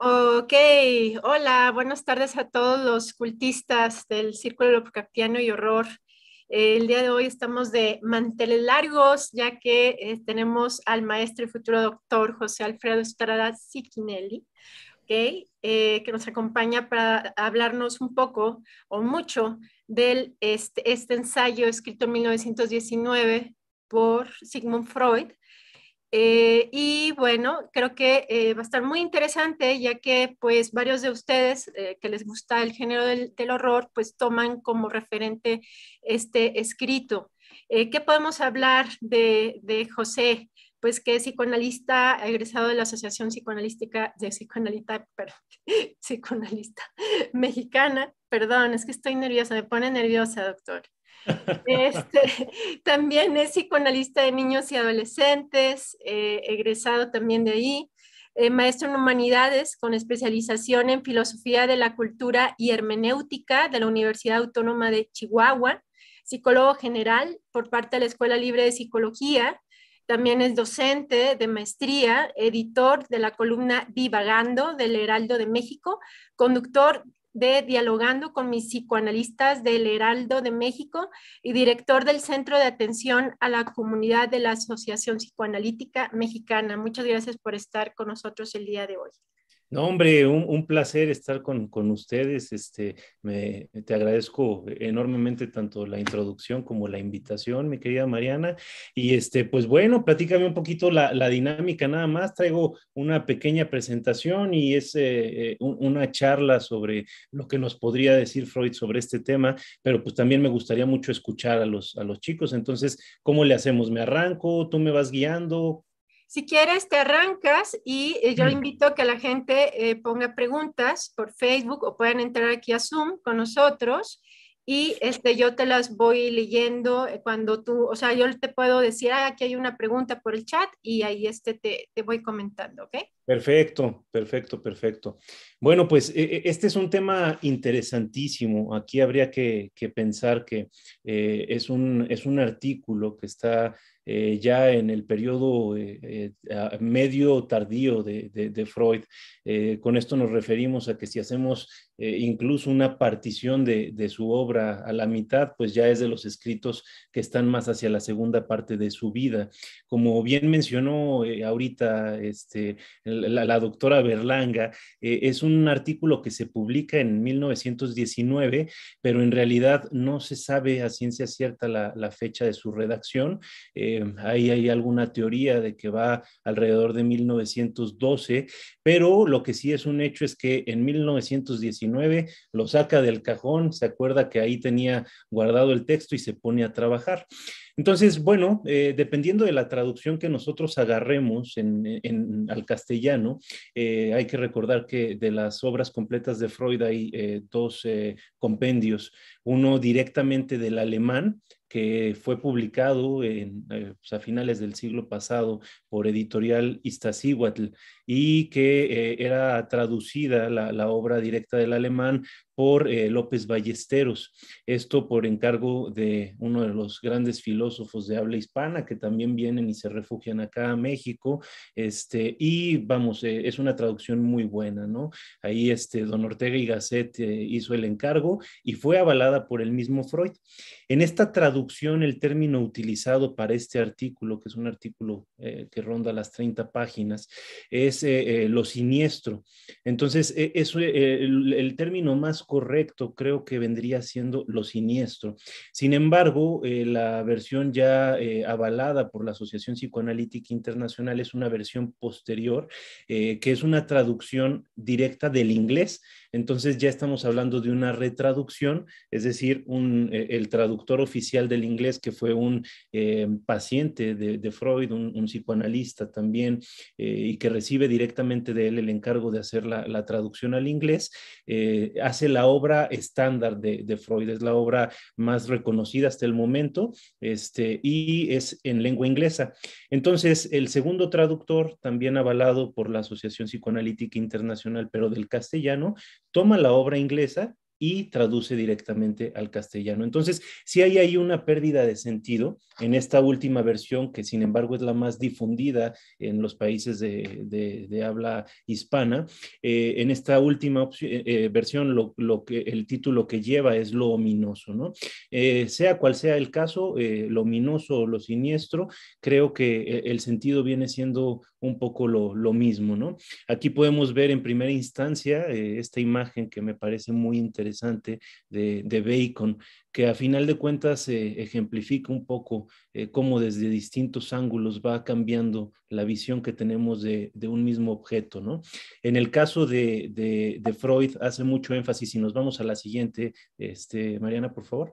Ok, hola, buenas tardes a todos los cultistas del Círculo Lovecraftiano y Horror. El día de hoy estamos de manteles largos, ya que eh, tenemos al maestro y futuro doctor José Alfredo Estrada Siquinelli, eh, que nos acompaña para hablarnos un poco o mucho del este, este ensayo escrito en 1919 por Sigmund Freud, eh, y bueno, creo que eh, va a estar muy interesante, ya que pues varios de ustedes eh, que les gusta el género del, horror, pues toman como referente este escrito. ¿Qué podemos hablar de, José? Pues que es psicoanalista, egresado de la Asociación Psicoanalística de Psicoanalista, psicoanalista Mexicana. Perdón, es que estoy nerviosa, me pone nerviosa, doctor. Este, también es psicoanalista de niños y adolescentes, eh, egresado también de ahí, eh, maestro en humanidades con especialización en filosofía de la cultura y hermenéutica de la Universidad Autónoma de Chihuahua, psicólogo general por parte de la Escuela Libre de Psicología. También es docente de maestría, editor de la columna Divagando del Heraldo de México, conductor de Dialogando con mis psicoanalistas del Heraldo de México y director del Centro de Atención a la Comunidad de la Asociación Psicoanalítica Mexicana. Muchas gracias por estar con nosotros el día de hoy. No, hombre, un, placer estar con, ustedes. Este, me, te agradezco enormemente tanto la introducción como la invitación, mi querida Mariana. Y este, pues bueno, platícame un poquito la, dinámica nada más. Traigo una pequeña presentación y es eh, eh, una charla sobre lo que nos podría decir Freud sobre este tema, pero pues también me gustaría mucho escuchar a los, a los chicos. Entonces, ¿cómo le hacemos? ¿Me arranco? ¿Tú me vas guiando? Si quieres, te arrancas y eh, yo invito a que la gente eh, ponga preguntas por Facebook o puedan entrar aquí a Zoom con nosotros y este, yo te las voy leyendo eh, cuando tú, o sea, yo te puedo decir, ah, aquí hay una pregunta por el chat y ahí este, te, te voy comentando, ¿ok? Perfecto, perfecto, perfecto. Bueno, pues e, e, este es un tema interesantísimo. Aquí habría que, pensar que eh, es, un, es un artículo que está eh, ya en el periodo eh, medio tardío de, Freud. con esto nos referimos a que si hacemos incluso una partición de, su obra a la mitad, pues ya es de los escritos que están más hacia la segunda parte de su vida. Como bien mencionó ahorita este, en la, doctora Berlanga. Eh, es un artículo que se publica en 1919, pero en realidad no se sabe a ciencia cierta la, fecha de su redacción. Eh, ahí hay alguna teoría de que va alrededor de 1912, pero lo que sí es un hecho es que en 1919 lo saca del cajón, se acuerda que ahí tenía guardado el texto y se pone a trabajar. Entonces, bueno, eh, dependiendo de la traducción que nosotros agarremos al castellano, eh, hay que recordar que de las obras completas de Freud hay eh, dos compendios, uno directamente del alemán, que fue publicado pues, a finales del siglo pasado por editorial Istasíhuatl y que eh, era traducida la, obra directa del alemán por eh, López Ballesteros. Esto por encargo de uno de los grandes filósofos de habla hispana que también vienen y se refugian acá a México. Este, y vamos, eh, es una traducción muy buena, ¿no? Ahí este, don Ortega y Gasset hizo el encargo y fue avalada por el mismo Freud. En esta traducción, el término utilizado para este artículo, que es un artículo que ronda las 30 páginas, es eh, eh, lo siniestro. Entonces, e, eh, el, término más correcto creo que vendría siendo lo siniestro. Sin embargo, la versión ya avalada por la Asociación Psicoanalítica Internacional es una versión posterior, que es una traducción directa del inglés. Entonces, ya estamos hablando de una retraducción, es decir, el traductor oficial del inglés, que fue un paciente de, Freud, un psicoanalista también, y que recibe directamente de él el encargo de hacer la, traducción al inglés, eh, hace la obra estándar de, Freud, es la obra más reconocida hasta el momento, este, y es en lengua inglesa. Entonces, el segundo traductor, también avalado por la Asociación Psicoanalítica Internacional, pero del castellano, toma la obra inglesa y traduce directamente al castellano. Entonces, si hay ahí una pérdida de sentido en esta última versión, que sin embargo es la más difundida en los países de, habla hispana. Eh, en esta última eh, eh, versión, lo, que, el título que lleva es lo ominoso, ¿no? sea cual sea el caso, lo ominoso o lo siniestro, creo que el sentido viene siendo un poco lo, lo mismo, ¿no? Aquí podemos ver en primera instancia esta imagen que me parece muy interesante interesante de, Bacon, que a final de cuentas eh, ejemplifica un poco eh, cómo desde distintos ángulos va cambiando la visión que tenemos de, un mismo objeto. ¿no? En el caso de, de, Freud hace mucho énfasis, y nos vamos a la siguiente, este, Mariana, por favor.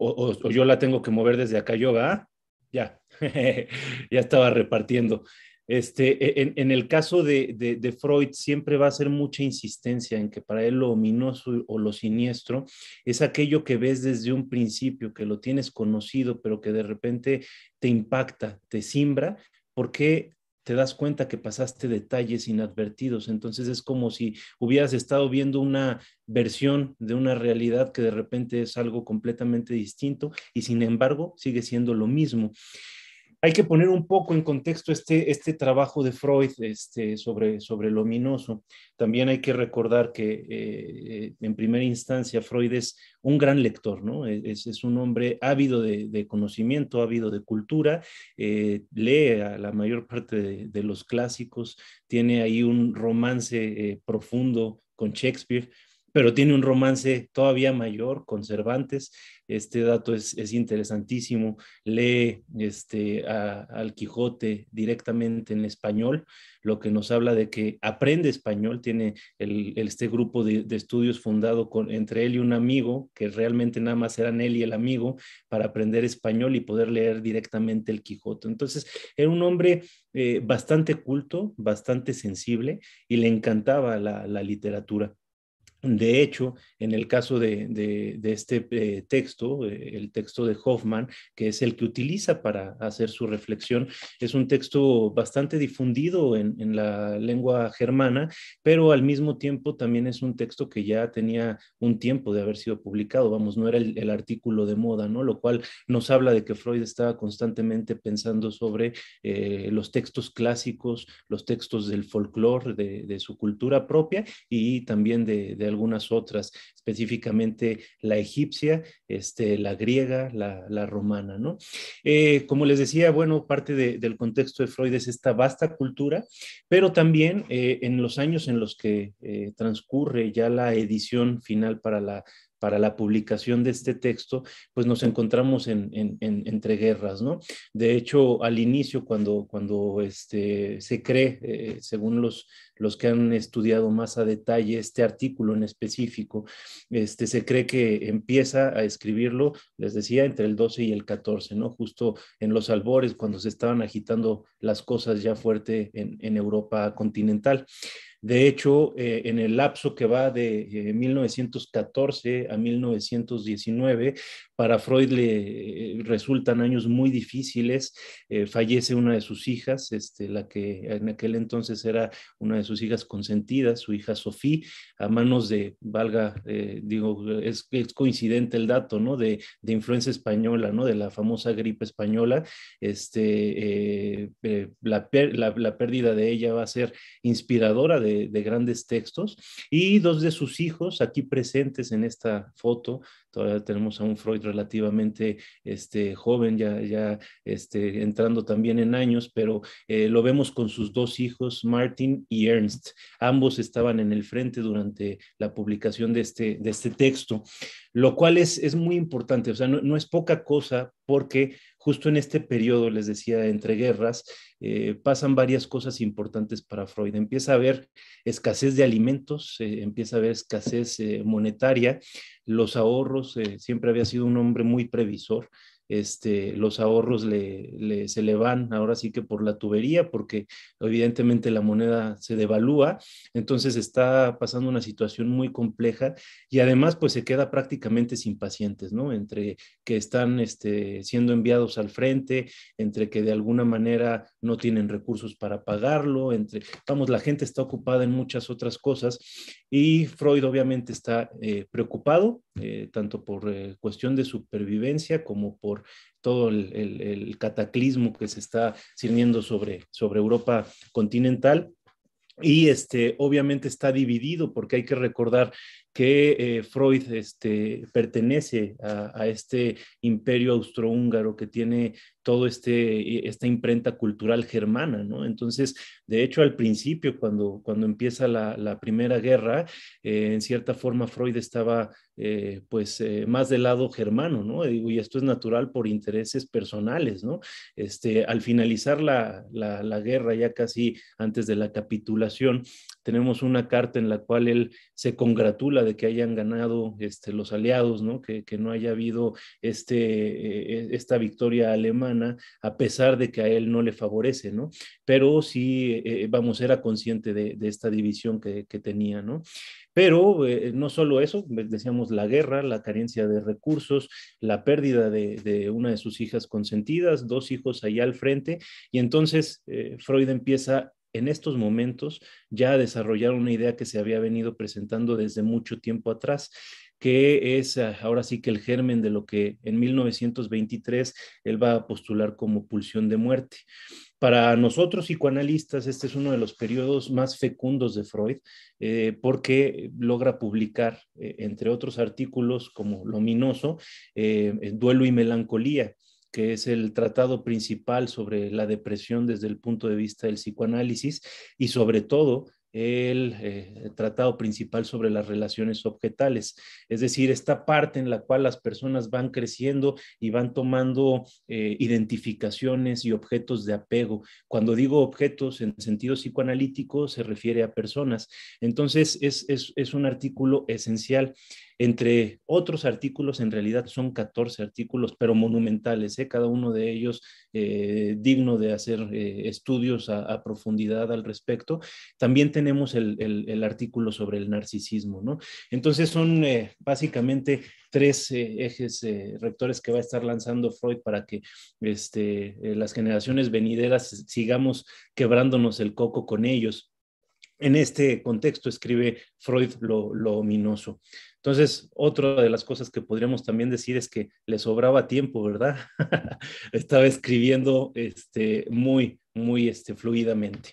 O, yo la tengo que mover desde acá, yoga Ya, ya estaba repartiendo. Este, e, en, el caso de, de, Freud siempre va a ser mucha insistencia en que para él lo ominoso o lo siniestro es aquello que ves desde un principio, que lo tienes conocido, pero que de repente te impacta, te simbra, porque te das cuenta que pasaste detalles inadvertidos. Entonces es como si hubieras estado viendo una versión de una realidad que de repente es algo completamente distinto y sin embargo sigue siendo lo mismo hay que poner un poco en contexto este, este trabajo de Freud este, sobre, sobre lo minoso, También hay que recordar que eh, en primera instancia Freud es un gran lector, Es, un hombre ávido de, conocimiento, ávido de cultura, eh, lee a la mayor parte de, los clásicos, tiene ahí un romance eh, profundo con Shakespeare pero tiene un romance todavía mayor con Cervantes. Este dato es, interesantísimo. Lee este, al Quijote directamente en español, lo que nos habla de que aprende español. Tiene este grupo de, estudios fundado entre él y un amigo, que realmente nada más eran él y el amigo, para aprender español y poder leer directamente el Quijote. Entonces, era un hombre eh, bastante culto, bastante sensible y le encantaba la literatura. De hecho, en el caso de, este eh, texto, eh, el texto de Hoffman, que es el que utiliza para hacer su reflexión, es un texto bastante difundido en, la lengua germana, pero al mismo tiempo también es un texto que ya tenía un tiempo de haber sido publicado, vamos, no era el, artículo de moda, ¿no? Lo cual nos habla de que Freud estaba constantemente pensando sobre eh, los textos clásicos, los textos del folclore, de, de, su cultura propia y también de algunas otras, específicamente la egipcia, este, la griega, la, romana. ¿no? Eh, como les decía, bueno, parte de, del contexto de Freud es esta vasta cultura, pero también eh, en los años en los que eh, transcurre ya la edición final para la para la publicación de este texto, pues nos encontramos en, entre guerras, ¿no? De hecho, al inicio, cuando, cuando este, se cree, eh, según los, los que han estudiado más a detalle este artículo en específico, este, se cree que empieza a escribirlo, les decía, entre el 12 y el 14, ¿no? Justo en los albores, cuando se estaban agitando las cosas ya fuerte en, en Europa continental. De hecho, eh, en el lapso que va de 1914 eh, a 1919, para Freud le eh, resultan años muy difíciles. fallece una de sus hijas, este, la que en aquel entonces era una de sus hijas consentidas, su hija Sofía, a manos de, valga, digo, es, coincidente el dato, ¿no? De, influencia española, ¿no? De la famosa gripe española. Este, la, la pérdida de ella va a ser inspiradora de de, grandes textos, y dos de sus hijos aquí presentes en esta foto todavía tenemos a un Freud relativamente este, joven, ya, ya este, entrando también en años, pero eh, lo vemos con sus dos hijos, Martin y Ernst. Ambos estaban en el frente durante la publicación de este, de este texto, lo cual es, muy importante, o sea, no, es poca cosa porque justo en este periodo, les decía, entre guerras, eh, pasan varias cosas importantes para Freud. Empieza a haber escasez de alimentos, eh, empieza a haber escasez monetaria, los ahorros, eh, siempre había sido un hombre muy previsor este, los ahorros se le van ahora sí que por la tubería, porque evidentemente la moneda se devalúa, entonces está pasando una situación muy compleja y además pues se queda prácticamente sin pacientes, ¿no? Entre que están este, siendo enviados al frente, entre que de alguna manera no tienen recursos para pagarlo, entre, vamos, la gente está ocupada en muchas otras cosas y Freud obviamente está eh, preocupado, eh, tanto por eh, cuestión de supervivencia como por todo el, cataclismo que se está sirviendo sobre, sobre Europa continental. Y este, obviamente está dividido porque hay que recordar que eh, Freud este, pertenece a, este imperio austrohúngaro que tiene toda este esta imprenta cultural germana, Entonces, de hecho, al principio, cuando, cuando empieza la, primera guerra, eh, en cierta forma Freud estaba eh, pues más del lado germano, ¿no? Y esto es natural por intereses personales, este, al finalizar la, la, guerra, ya casi antes de la capitulación, tenemos una carta en la cual él se congratula de que hayan ganado este, los aliados, ¿no? Que, no haya habido este, eh, eh, esta victoria alemana, a pesar de que a él no le favorece, ¿no? Pero sí, eh, vamos, era consciente de, esta división que, tenía, ¿no? Pero no solo eso, decíamos la guerra, la carencia de recursos, la pérdida de, una de sus hijas consentidas, dos hijos allá al frente, y entonces Freud empieza en estos momentos ya desarrollaron una idea que se había venido presentando desde mucho tiempo atrás que es ah, ahora sí que el germen de lo que en 1923 él va a postular como pulsión de muerte. Para nosotros psicoanalistas, este es uno de los periodos más fecundos de Freud, eh, porque logra publicar, eh, entre otros artículos como Luminoso, eh, Duelo y Melancolía, que es el tratado principal sobre la depresión desde el punto de vista del psicoanálisis y sobre todo el eh, tratado principal sobre las relaciones objetales, es decir, esta parte en la cual las personas van creciendo y van tomando eh, identificaciones y objetos de apego. Cuando digo objetos en sentido psicoanalítico, se refiere a personas. Entonces, es un artículo esencial entre otros artículos, en realidad son 14 artículos, pero monumentales, ¿eh? cada uno de ellos eh, digno de hacer eh, estudios a, profundidad al respecto. También tenemos el, artículo sobre el narcisismo, ¿no? Entonces son básicamente tres ejes rectores que va a estar lanzando Freud para que este, las generaciones venideras sigamos quebrándonos el coco con ellos en este contexto escribe Freud lo, ominoso. Entonces, otra de las cosas que podríamos también decir es que le sobraba tiempo, ¿verdad? Estaba escribiendo este, muy, muy este, fluidamente.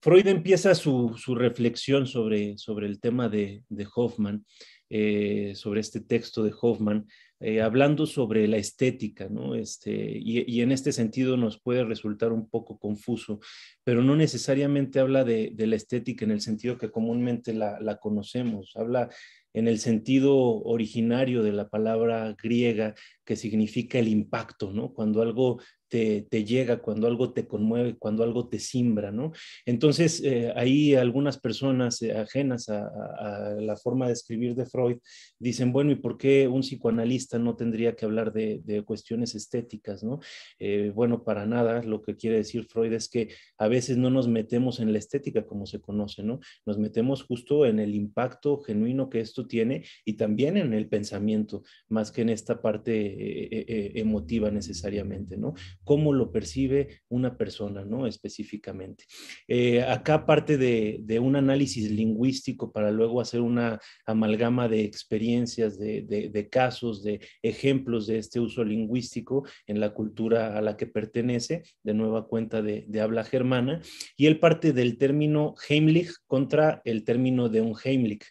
Freud empieza su, reflexión sobre, sobre el tema de, Hoffman, eh, sobre este texto de Hoffman, eh, hablando sobre la estética, ¿no? Este, y, en este sentido nos puede resultar un poco confuso, pero no necesariamente habla de, la estética en el sentido que comúnmente la, la, conocemos, habla en el sentido originario de la palabra griega que significa el impacto, ¿no? Cuando algo te, llega, cuando algo te conmueve, cuando algo te simbra, ¿no? Entonces, eh, ahí algunas personas eh, ajenas a, la forma de escribir de Freud dicen, bueno, ¿y por qué un psicoanalista no tendría que hablar de, cuestiones estéticas, ¿no? Eh, bueno, para nada, lo que quiere decir Freud es que a veces no nos metemos en la estética como se conoce, ¿no? Nos metemos justo en el impacto genuino que esto tiene y también en el pensamiento, más que en esta parte emotiva necesariamente, ¿no? cómo lo percibe una persona, ¿no? Específicamente. Eh, acá parte de, un análisis lingüístico para luego hacer una amalgama de experiencias, de, de, casos, de ejemplos de este uso lingüístico en la cultura a la que pertenece, de nueva cuenta de, habla germana, y él parte del término Heimlich contra el término de un Heimlich.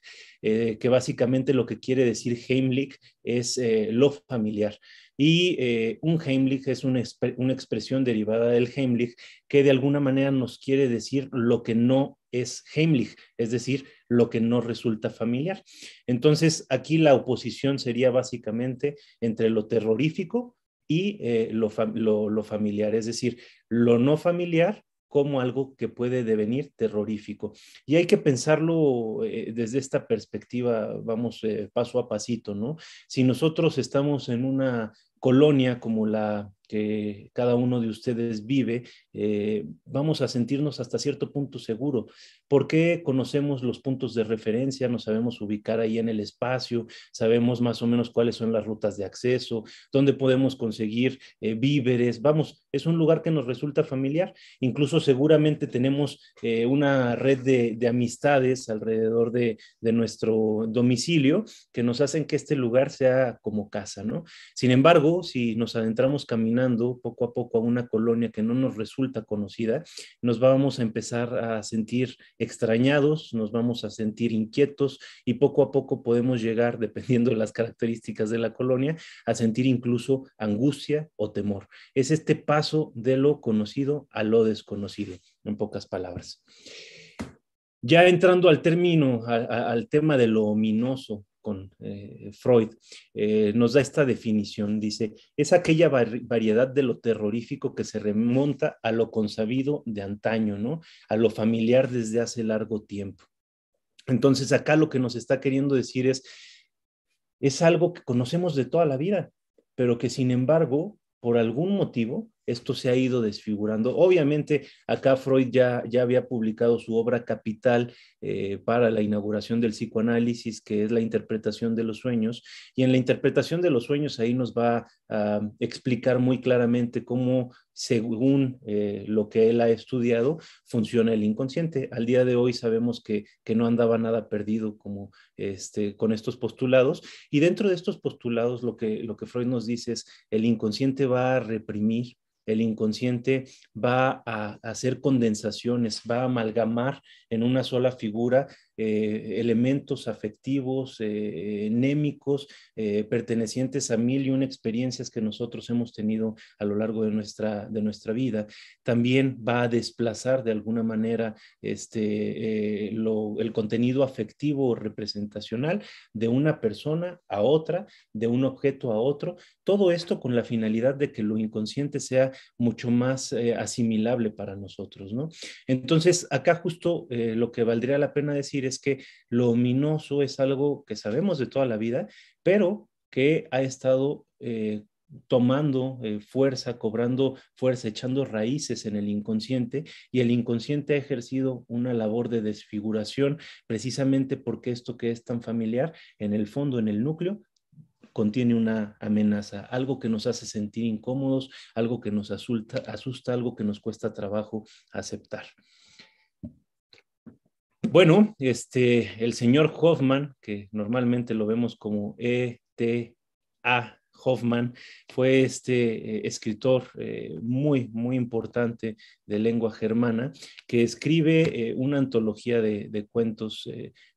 Eh, que básicamente lo que quiere decir Heimlich es eh, lo familiar. Y eh, un Heimlich es una, expresión derivada del Heimlich que de alguna manera nos quiere decir lo que no es Heimlich, es decir, lo que no resulta familiar. Entonces, aquí la oposición sería básicamente entre lo terrorífico y lo, familiar, es decir, lo no familiar como algo que puede devenir terrorífico. Y hay que pensarlo eh, desde esta perspectiva, vamos eh, paso a pasito, ¿no? Si nosotros estamos en una colonia como la que cada uno de ustedes vive, eh, vamos a sentirnos hasta cierto punto seguro, porque conocemos los puntos de referencia, nos sabemos ubicar ahí en el espacio, sabemos más o menos cuáles son las rutas de acceso, dónde podemos conseguir eh, víveres, vamos, es un lugar que nos resulta familiar, incluso seguramente tenemos eh, una red de, amistades alrededor de, nuestro domicilio que nos hacen que este lugar sea como casa, ¿no? Sin embargo, si nos adentramos caminando poco a poco a una colonia que no nos resulta conocida, nos vamos a empezar a sentir extrañados, nos vamos a sentir inquietos y poco a poco podemos llegar, dependiendo de las características de la colonia, a sentir incluso angustia o temor. Es este paso de lo conocido a lo desconocido, en pocas palabras. Ya entrando al término, al tema de lo ominoso, con eh, Freud, eh, nos da esta definición. Dice, es aquella variedad de lo terrorífico que se remonta a lo consabido de antaño, ¿no? A lo familiar desde hace largo tiempo. Entonces, acá lo que nos está queriendo decir es, es algo que conocemos de toda la vida, pero que sin embargo, por algún motivo, esto se ha ido desfigurando. Obviamente, acá Freud ya, ya había publicado su obra capital eh, para la inauguración del psicoanálisis, que es la interpretación de los sueños. Y en la interpretación de los sueños, ahí nos va explicar muy claramente cómo, según eh, lo que él ha estudiado, funciona el inconsciente. Al día de hoy sabemos que, no andaba nada perdido como este, con estos postulados. Y dentro de estos postulados, lo que, lo que Freud nos dice es, el inconsciente va a reprimir, el inconsciente va a hacer condensaciones, va a amalgamar en una sola figura eh, elementos afectivos, eh, enémicos, eh, pertenecientes a mil y una experiencias que nosotros hemos tenido a lo largo de nuestra, de nuestra vida. También va a desplazar de alguna manera este, eh, el contenido afectivo o representacional de una persona a otra, de un objeto a otro. Todo esto con la finalidad de que lo inconsciente sea mucho más asimilable para nosotros, ¿no? Entonces, acá justo lo que valdría la pena decir es que lo ominoso es algo que sabemos de toda la vida, pero que ha estado eh, tomando eh, fuerza, cobrando fuerza, echando raíces en el inconsciente y el inconsciente ha ejercido una labor de desfiguración precisamente porque esto que es tan familiar en el fondo, en el núcleo, contiene una amenaza, algo que nos hace sentir incómodos, algo que nos asusta algo que nos cuesta trabajo aceptar. Bueno, este, el señor Hoffman, que normalmente lo vemos como e A Hoffman, fue este eh, escritor eh, muy, muy importante de lengua germana, que escribe eh, una antología de, cuentos.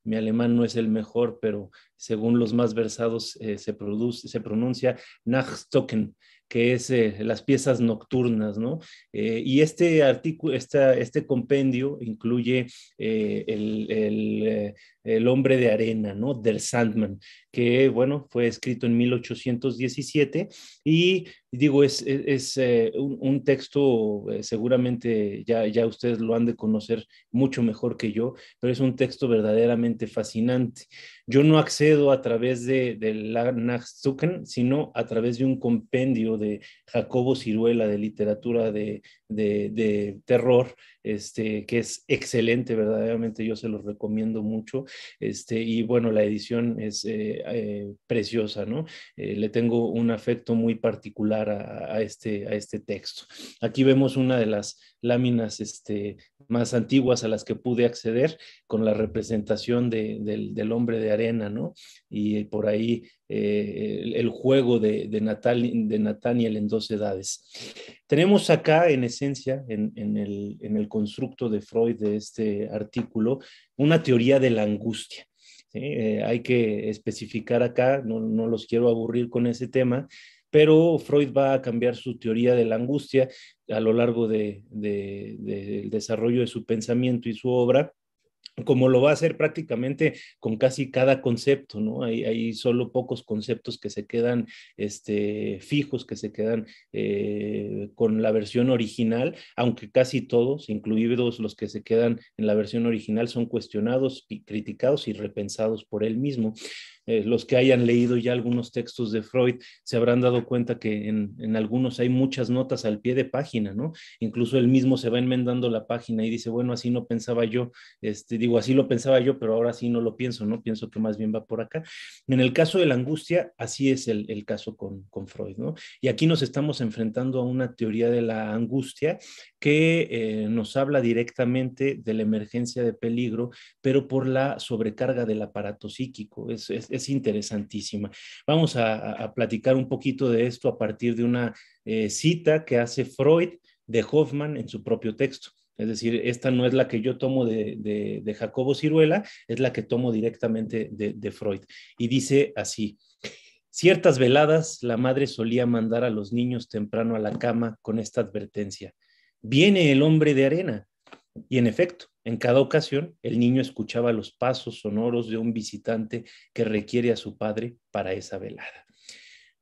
mi alemán no es el mejor, pero según los más versados se, se pronuncia Nachstocken que es eh, las piezas nocturnas, ¿no? Eh, y este artículo, este compendio incluye eh, el el hombre de arena, ¿no? Del Sandman, que bueno, fue escrito en 1817 y digo, es, eh, un, texto, eh, seguramente ya, ustedes lo han de conocer mucho mejor que yo, pero es un texto verdaderamente fascinante. Yo no accedo a través de, la sino a través de un compendio de Jacobo Ciruela de literatura de, terror, este, que es excelente, verdaderamente yo se los recomiendo mucho. Este, y bueno, la edición es eh, eh, preciosa, ¿no? Eh, le tengo un afecto muy particular este, a este texto. Aquí vemos una de las láminas este, más antiguas a las que pude acceder con la representación del, hombre de arena, ¿no? Y por ahí eh, el, juego de, de, de, Nathaniel en dos edades. Tenemos acá, en esencia, en, el, constructo de Freud de este artículo, una teoría de la angustia. Eh, hay que especificar acá, no los quiero aburrir con ese tema, pero Freud va a cambiar su teoría de la angustia a lo largo del desarrollo de su pensamiento y su obra como lo va a hacer prácticamente con casi cada concepto, ¿no? Hay, solo pocos conceptos que se quedan este, fijos, que se quedan eh, con la versión original, aunque casi todos, incluidos los que se quedan en la versión original, son cuestionados, y criticados y repensados por él mismo. Eh, los que hayan leído ya algunos textos de Freud se habrán dado cuenta que en, algunos hay muchas notas al pie de página, ¿no? Incluso él mismo se va enmendando la página y dice, bueno, así no pensaba yo, este, digo, así lo pensaba yo, pero ahora sí no lo pienso, ¿no? Pienso que más bien va por acá. En el caso de la angustia, así es el, caso con, Freud, ¿no? Y aquí nos estamos enfrentando a una teoría de la angustia que eh, nos habla directamente de la emergencia de peligro, pero por la sobrecarga del aparato psíquico. es, es interesantísima. Vamos a, platicar un poquito de esto a partir de una eh, cita que hace Freud de Hoffman en su propio texto. Es decir, esta no es la que yo tomo de, Jacobo Ciruela, es la que tomo directamente de Freud. Y dice así, ciertas veladas la madre solía mandar a los niños temprano a la cama con esta advertencia, viene el hombre de arena. Y en efecto, en cada ocasión, el niño escuchaba los pasos sonoros de un visitante que requiere a su padre para esa velada.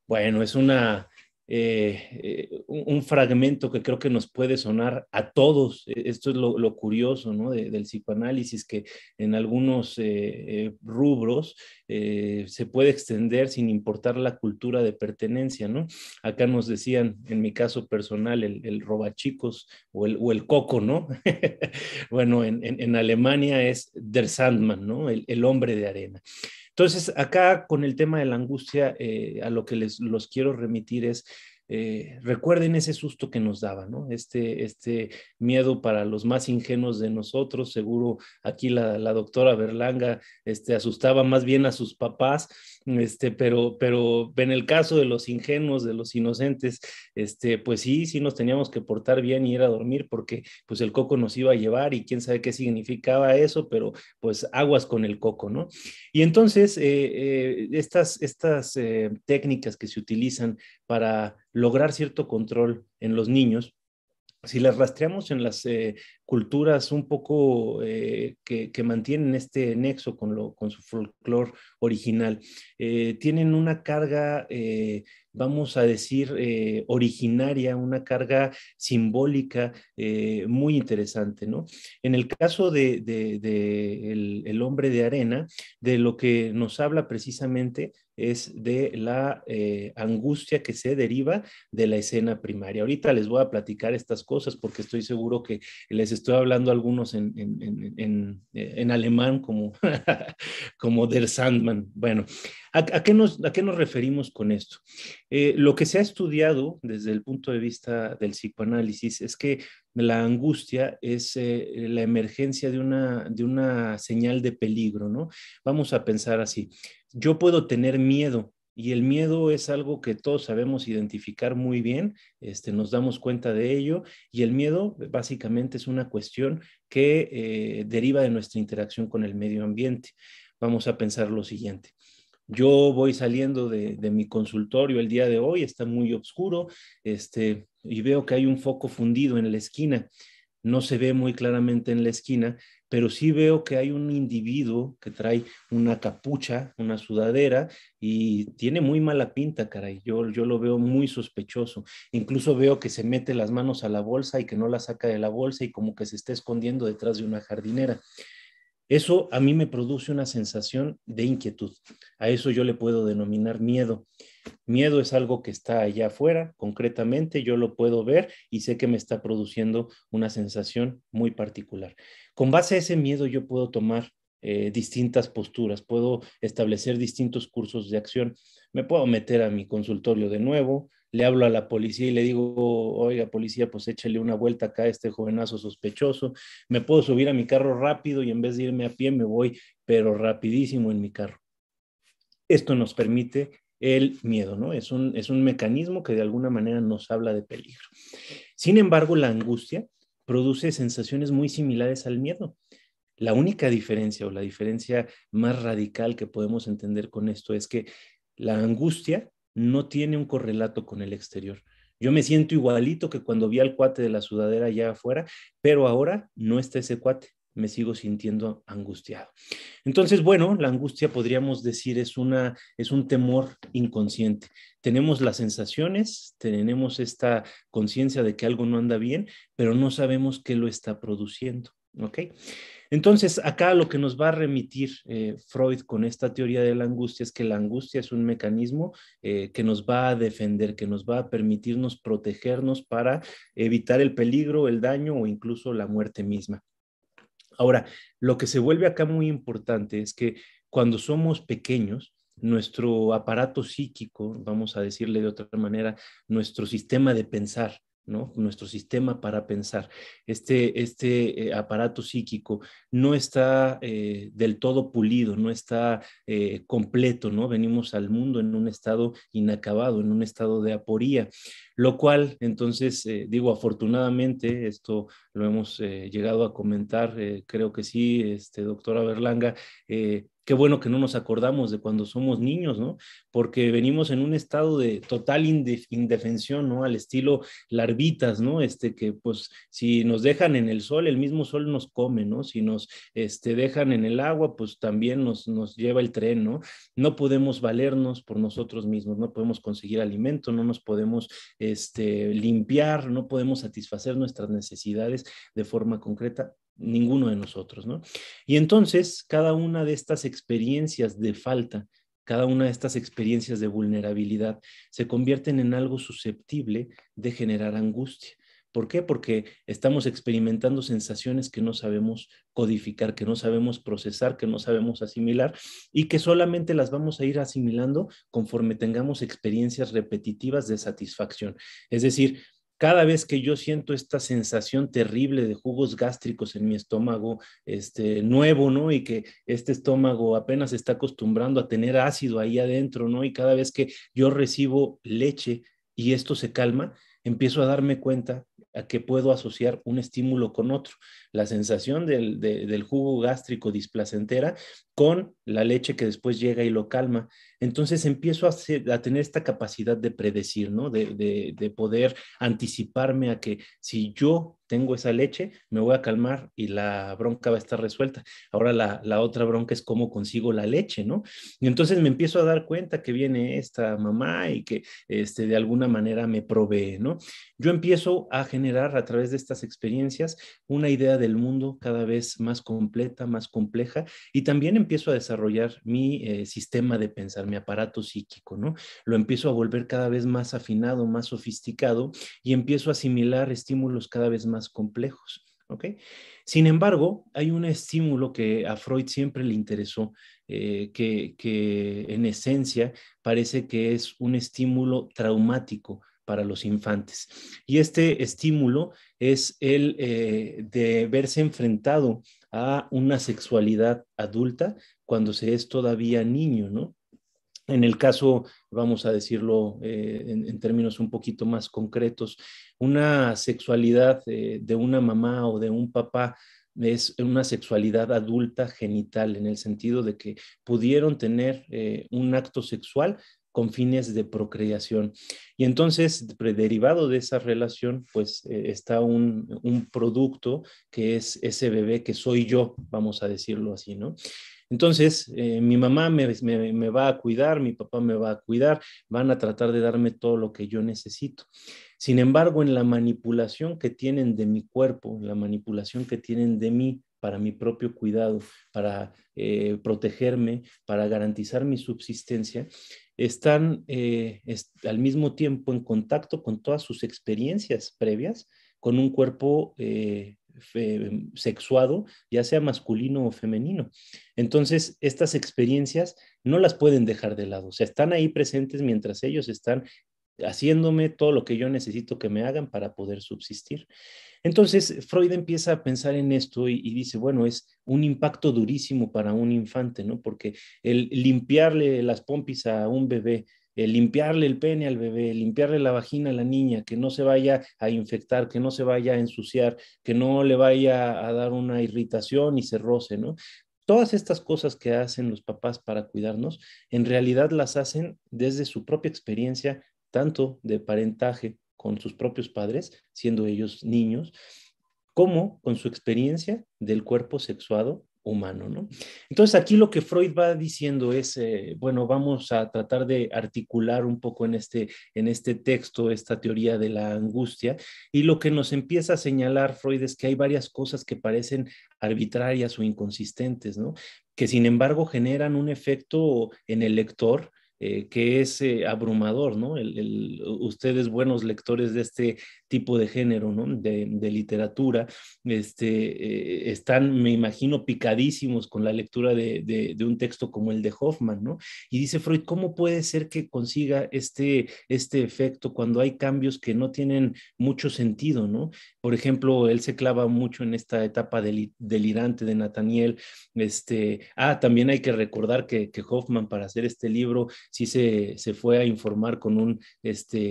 Bueno, es una eh, eh, un, fragmento que creo que nos puede sonar a todos. E, esto es lo, curioso ¿no? del psicoanálisis, que en algunos eh, rubros se puede extender sin importar la cultura de pertenencia. ¿no? Acá nos decían, en mi caso personal, el, robachicos o el, coco, ¿no? bueno, en, Alemania es Der Sandman, ¿no? El, el hombre de arena. Entonces, acá con el tema de la angustia, eh, a lo que les los quiero remitir es, eh, recuerden ese susto que nos daba, ¿no? Este, este, miedo para los más ingenuos de nosotros, seguro aquí la, la doctora Berlanga este, asustaba más bien a sus papás, este, pero, pero en el caso de los ingenuos, de los inocentes, este, pues sí, sí nos teníamos que portar bien y ir a dormir porque pues el coco nos iba a llevar y quién sabe qué significaba eso, pero pues aguas con el coco, ¿no? Y entonces, eh, eh, estas, estas eh, técnicas que se utilizan para lograr cierto control en los niños, si las rastreamos en las eh, culturas un poco eh, que, mantienen este nexo con, lo, su folclore original, eh, tienen una carga, vamos a decir, originaria, una carga simbólica muy interesante. En el caso de, hombre de arena, de lo que nos habla precisamente es de la eh, angustia que se deriva de la escena primaria. Ahorita les voy a platicar estas cosas porque estoy seguro que les estoy hablando algunos eh, en, alemán como, como Der Sandman. Bueno, ¿a, qué nos, ¿a, qué nos, referimos con esto? Eh, lo que se ha estudiado desde el punto de vista del psicoanálisis es que la angustia es eh, la emergencia de una, de una señal de peligro, ¿no? Vamos a pensar así. Yo puedo tener miedo, y el miedo es algo que todos sabemos identificar muy bien, este, nos damos cuenta de ello, y el miedo básicamente es una cuestión que eh, deriva de nuestra interacción con el medio ambiente. Vamos a pensar lo siguiente. Yo voy saliendo de, de mi consultorio el día de hoy, está muy oscuro, este, y veo que hay un foco fundido en la esquina. No se ve muy claramente en la esquina, pero sí veo que hay un individuo que trae una capucha, una sudadera y tiene muy mala pinta, caray. Yo, yo lo veo muy sospechoso. Incluso veo que se mete las manos a la bolsa y que no la saca de la bolsa y como que se está escondiendo detrás de una jardinera. Eso a mí me produce una sensación de inquietud. A eso yo le puedo denominar miedo. Miedo es algo que está allá afuera, concretamente yo lo puedo ver y sé que me está produciendo una sensación muy particular. Con base a ese miedo yo puedo tomar eh, distintas posturas, puedo establecer distintos cursos de acción. Me puedo meter a mi consultorio de nuevo, le hablo a la policía y le digo, oiga policía, pues échale una vuelta acá a este jovenazo sospechoso, me puedo subir a mi carro rápido y en vez de irme a pie me voy, pero rapidísimo en mi carro. Esto nos permite el miedo, ¿no? Es un, es un mecanismo que de alguna manera nos habla de peligro. Sin embargo, la angustia produce sensaciones muy similares al miedo. La única diferencia o la diferencia más radical que podemos entender con esto es que la angustia no tiene un correlato con el exterior. Yo me siento igualito que cuando vi al cuate de la sudadera allá afuera, pero ahora no está ese cuate, me sigo sintiendo angustiado. Entonces, bueno, la angustia podríamos decir es es un temor inconsciente. Tenemos las sensaciones, tenemos esta conciencia de que algo no anda bien, pero no sabemos qué lo está produciendo. ¿Ok? Entonces, acá lo que nos va a remitir eh, Freud con esta teoría de la angustia es que la angustia es un mecanismo eh, que nos va a defender, que nos va a permitirnos protegernos para evitar el peligro, el daño o incluso la muerte misma. Ahora, lo que se vuelve acá muy importante es que cuando somos pequeños, nuestro aparato psíquico, vamos a decirle de otra manera, nuestro sistema de pensar, nuestro sistema para pensar, este, este eh, aparato psíquico no está eh, del todo pulido, no está eh, completo, ¿no? Venimos al mundo en un estado inacabado, en un estado de aporía, lo cual, entonces, digo, afortunadamente, esto lo hemos llegado a comentar, creo que sí, este, doctora Berlanga, qué bueno que no nos acordamos de cuando somos niños, ¿no? Porque venimos en un estado de total indefensión, ¿no? Al estilo larvitas, ¿no? Este que pues si nos dejan en el sol, el mismo sol nos come, ¿no? Si nos este, dejan en el agua, pues también nos, nos lleva el tren, ¿no? No podemos valernos por nosotros mismos, no podemos conseguir alimento, no nos podemos este, limpiar, no podemos satisfacer nuestras necesidades de forma concreta ninguno de nosotros, ¿no? Y entonces, cada una de estas experiencias de falta, cada una de estas experiencias de vulnerabilidad se convierten en algo susceptible de generar angustia. ¿Por qué? Porque estamos experimentando sensaciones que no sabemos codificar, que no sabemos procesar, que no sabemos asimilar y que solamente las vamos a ir asimilando conforme tengamos experiencias repetitivas de satisfacción. Es decir, cada vez que yo siento esta sensación terrible de jugos gástricos en mi estómago, este nuevo, ¿no? Y que este estómago apenas está acostumbrando a tener ácido ahí adentro, ¿no? Y cada vez que yo recibo leche y esto se calma, empiezo a darme cuenta a que puedo asociar un estímulo con otro. La sensación del, del jugo gástrico displacentera con la leche que después llega y lo calma. Entonces empiezo a, tener esta capacidad de predecir, ¿no? De, poder anticiparme a que si yo tengo esa leche, me voy a calmar y la bronca va a estar resuelta. Ahora la, otra bronca es cómo consigo la leche, ¿no? Y entonces me empiezo a dar cuenta que viene esta mamá y que este, de alguna manera me provee, ¿no? Yo empiezo a generar a través de estas experiencias una idea del mundo cada vez más completa, más compleja y también empiezo a desarrollar mi eh, sistema de pensar, mi aparato psíquico, ¿no? Lo empiezo a volver cada vez más afinado, más sofisticado y empiezo a asimilar estímulos cada vez más complejos. ¿ok? Sin embargo, hay un estímulo que a Freud siempre le interesó, eh, que en esencia parece que es un estímulo traumático, para los infantes. Y este estímulo es el eh, de verse enfrentado a una sexualidad adulta cuando se es todavía niño, ¿no? En el caso, vamos a decirlo eh, en, términos un poquito más concretos, una sexualidad eh, de una mamá o de un papá es una sexualidad adulta genital en el sentido de que pudieron tener un acto sexual con fines de procreación. Y entonces, derivado de esa relación, pues eh, está un, producto que es ese bebé que soy yo, vamos a decirlo así, ¿no? Entonces, eh, mi mamá me, me va a cuidar, mi papá me va a cuidar, van a tratar de darme todo lo que yo necesito. Sin embargo, en la manipulación que tienen de mi cuerpo, en la manipulación que tienen de mí, para mi propio cuidado, para eh, protegerme, para garantizar mi subsistencia, están eh, al mismo tiempo en contacto con todas sus experiencias previas, con un cuerpo eh, sexuado, ya sea masculino o femenino. Entonces, estas experiencias no las pueden dejar de lado, o sea, están ahí presentes mientras ellos están haciéndome todo lo que yo necesito que me hagan para poder subsistir. Entonces, Freud empieza a pensar en esto y, dice, bueno, es un impacto durísimo para un infante, ¿no? Porque el limpiarle las pompis a un bebé, el limpiarle el pene al bebé, limpiarle la vagina a la niña, que no se vaya a infectar, que no se vaya a ensuciar, que no le vaya a dar una irritación y se roce, ¿no? todas estas cosas que hacen los papás para cuidarnos, en realidad las hacen desde su propia experiencia tanto de parentaje con sus propios padres, siendo ellos niños, como con su experiencia del cuerpo sexuado humano, ¿no? Entonces aquí lo que Freud va diciendo es, eh, bueno, vamos a tratar de articular un poco en este, en este texto esta teoría de la angustia y lo que nos empieza a señalar Freud es que hay varias cosas que parecen arbitrarias o inconsistentes, ¿no? Que sin embargo generan un efecto en el lector eh, que es eh, abrumador, ¿no? ustedes, buenos lectores de este tipo de género, ¿no? De, literatura, este, eh, están, me imagino, picadísimos con la lectura de, un texto como el de Hoffman, ¿no? Y dice Freud, ¿cómo puede ser que consiga este, este efecto cuando hay cambios que no tienen mucho sentido, ¿no? Por ejemplo, él se clava mucho en esta etapa del, delirante de Nathaniel, este, ah, también hay que recordar que, que Hoffman para hacer este libro sí se, se fue a informar con un este,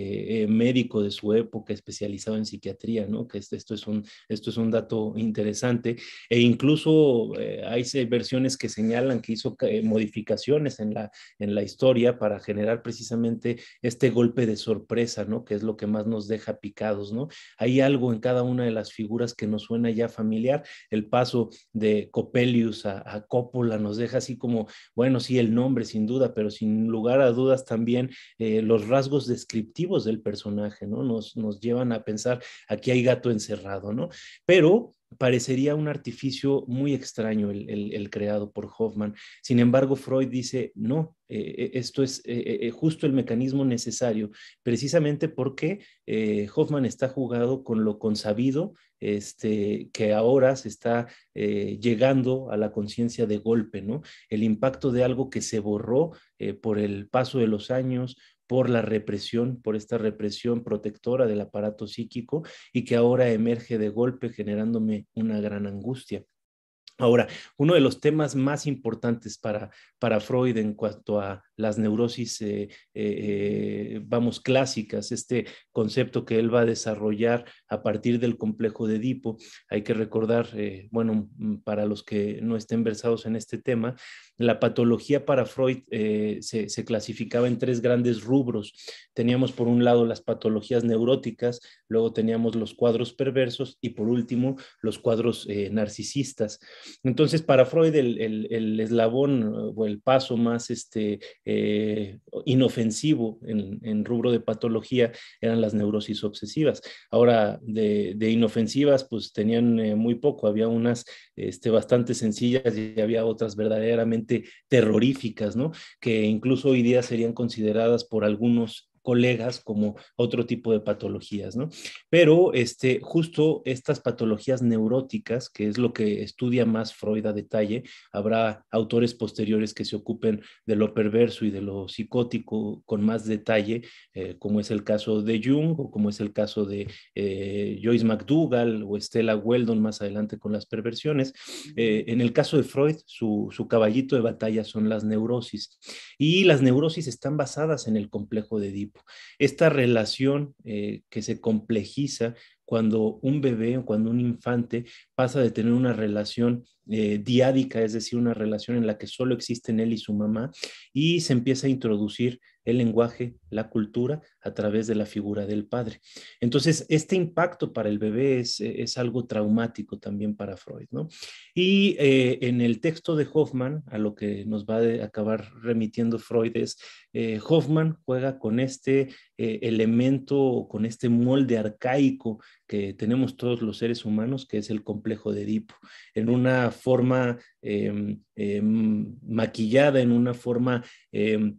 eh, médico de su época especialista en psiquiatría, ¿no? Que este, esto, es, un, esto es un dato interesante. E incluso eh, hay versiones que señalan que hizo eh, modificaciones en la, en la historia para generar precisamente este golpe de sorpresa, ¿no? Que es lo que más nos deja picados, ¿no? Hay algo en cada una de las figuras que nos suena ya familiar. El paso de Copelius a, Coppola nos deja así como, bueno, sí, el nombre sin duda, pero sin lugar a dudas también eh, los rasgos descriptivos del personaje, ¿no? Nos, nos llevan a a pensar, aquí hay gato encerrado, ¿no? Pero parecería un artificio muy extraño el, creado por Hoffman. Sin embargo, Freud dice, no, eh, eh, esto es eh, justo el mecanismo necesario, precisamente porque Hoffman está jugado con lo consabido, este, que ahora se está llegando a la conciencia de golpe, ¿no? El impacto de algo que se borró por el paso de los años, por la represión, por esta represión protectora del aparato psíquico y que ahora emerge de golpe generándome una gran angustia. Ahora, uno de los temas más importantes para, para Freud en cuanto a las neurosis, eh, eh, eh, vamos, clásicas, este concepto que él va a desarrollar a partir del complejo de Edipo. Hay que recordar, eh, bueno, mm, para los que no estén versados en este tema, la patología para Freud eh, se, clasificaba en tres grandes rubros. Teníamos por un lado las patologías neuróticas, luego teníamos los cuadros perversos y por último los cuadros eh, narcisistas. Entonces, para Freud el, eslabón o el paso más este, inofensivo en, en, rubro de patología eran las neurosis obsesivas. Ahora, de, inofensivas, pues tenían eh, muy poco. Había unas este, bastante sencillas y había otras verdaderamente terroríficas, ¿no? Que incluso hoy día serían consideradas por algunos colegas como otro tipo de patologías, ¿no? Pero este, justo estas patologías neuróticas, que es lo que estudia más Freud a detalle, habrá autores posteriores que se ocupen de lo perverso y de lo psicótico con más detalle, eh, como es el caso de Jung o como es el caso de eh, Joyce McDougall o Stella Weldon más adelante con las perversiones. Eh, en el caso de Freud, su, su caballito de batalla son las neurosis y las neurosis están basadas en el complejo de Deep esta relación eh, que se complejiza cuando un bebé o cuando un infante pasa de tener una relación eh, diádica, es decir, una relación en la que solo existen él y su mamá, y se empieza a introducir el lenguaje, la cultura, a través de la figura del padre. Entonces, este impacto para el bebé es, eh, algo traumático también para Freud, ¿no? Y eh, en el texto de Hoffman, a lo que nos va a acabar remitiendo Freud es, eh, Hoffman juega con este elemento, con este molde arcaico que tenemos todos los seres humanos, que es el complejo de Edipo, en una forma em, em, maquillada, en una forma em,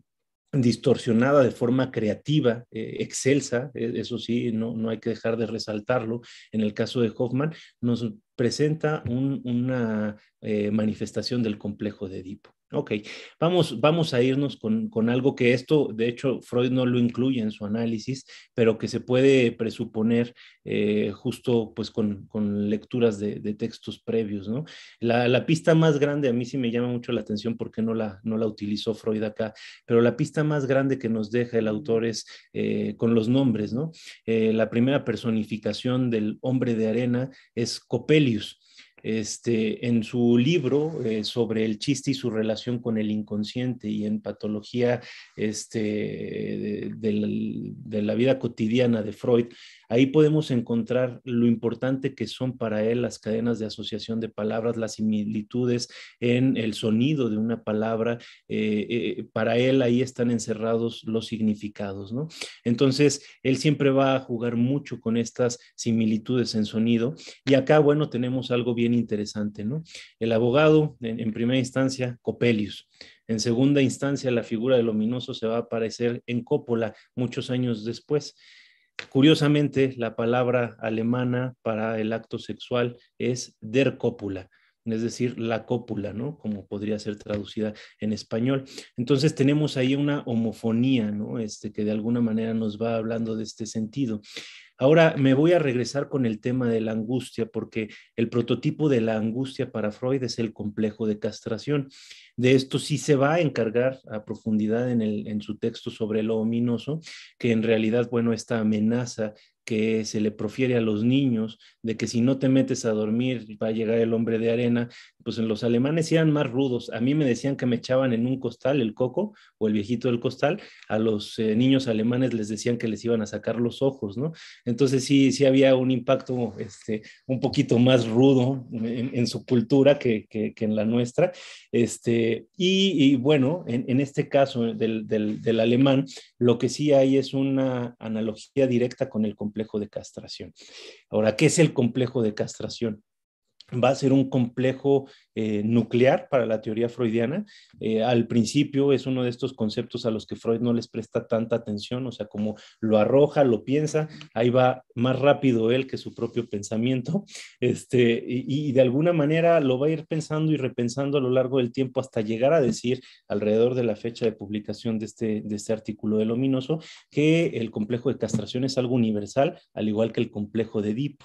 distorsionada de forma creativa, eh, excelsa, e, eso sí, no, no, hay que dejar de resaltarlo. En el caso de Hoffman, nos presenta una eh, manifestación del complejo de Edipo. Ok, vamos, vamos a irnos con, algo que esto, de hecho, Freud no lo incluye en su análisis, pero que se puede presuponer eh, justo pues con, con lecturas de, textos previos, ¿no? La, pista más grande, a mí sí me llama mucho la atención porque no la, no la utilizó Freud acá, pero la pista más grande que nos deja el autor mm. es eh, con los nombres, ¿no? Eh, la primera personificación del hombre de arena es Copelius este, en su libro eh, sobre el chiste y su relación con el inconsciente y en patología este, de, la, vida cotidiana de Freud, Ahí podemos encontrar lo importante que son para él las cadenas de asociación de palabras, las similitudes en el sonido de una palabra. Eh, eh, para él ahí están encerrados los significados, ¿no? Entonces, él siempre va a jugar mucho con estas similitudes en sonido. Y acá, bueno, tenemos algo bien interesante, ¿no? El abogado, en, primera instancia, Copelius. En segunda instancia, la figura del luminoso se va a aparecer en Coppola muchos años después. Curiosamente, la palabra alemana para el acto sexual es der es decir, la cópula, ¿no? Como podría ser traducida en español. Entonces tenemos ahí una homofonía, ¿no? Este, que de alguna manera nos va hablando de este sentido. Ahora me voy a regresar con el tema de la angustia, porque el prototipo de la angustia para Freud es el complejo de castración. De esto sí se va a encargar a profundidad en, el, en su texto sobre lo ominoso, que en realidad, bueno, esta amenaza que se le profiere a los niños, de que si no te metes a dormir va a llegar el hombre de arena, pues en los alemanes eran más rudos. A mí me decían que me echaban en un costal el coco o el viejito del costal, a los eh, niños alemanes les decían que les iban a sacar los ojos, ¿no? Entonces sí, sí había un impacto este, un poquito más rudo en, su cultura que, en la nuestra. Este, y, bueno, en, este caso del, del alemán, lo que sí hay es una analogía directa con el complejo de castración. Ahora, ¿qué es el complejo de castración? Va a ser un complejo eh, nuclear para la teoría freudiana. Eh, al principio es uno de estos conceptos a los que Freud no les presta tanta atención, o sea, como lo arroja, lo piensa, ahí va más rápido él que su propio pensamiento, este, y, de alguna manera lo va a ir pensando y repensando a lo largo del tiempo hasta llegar a decir, alrededor de la fecha de publicación de este, de este artículo del ominoso, que el complejo de castración es algo universal, al igual que el complejo de deep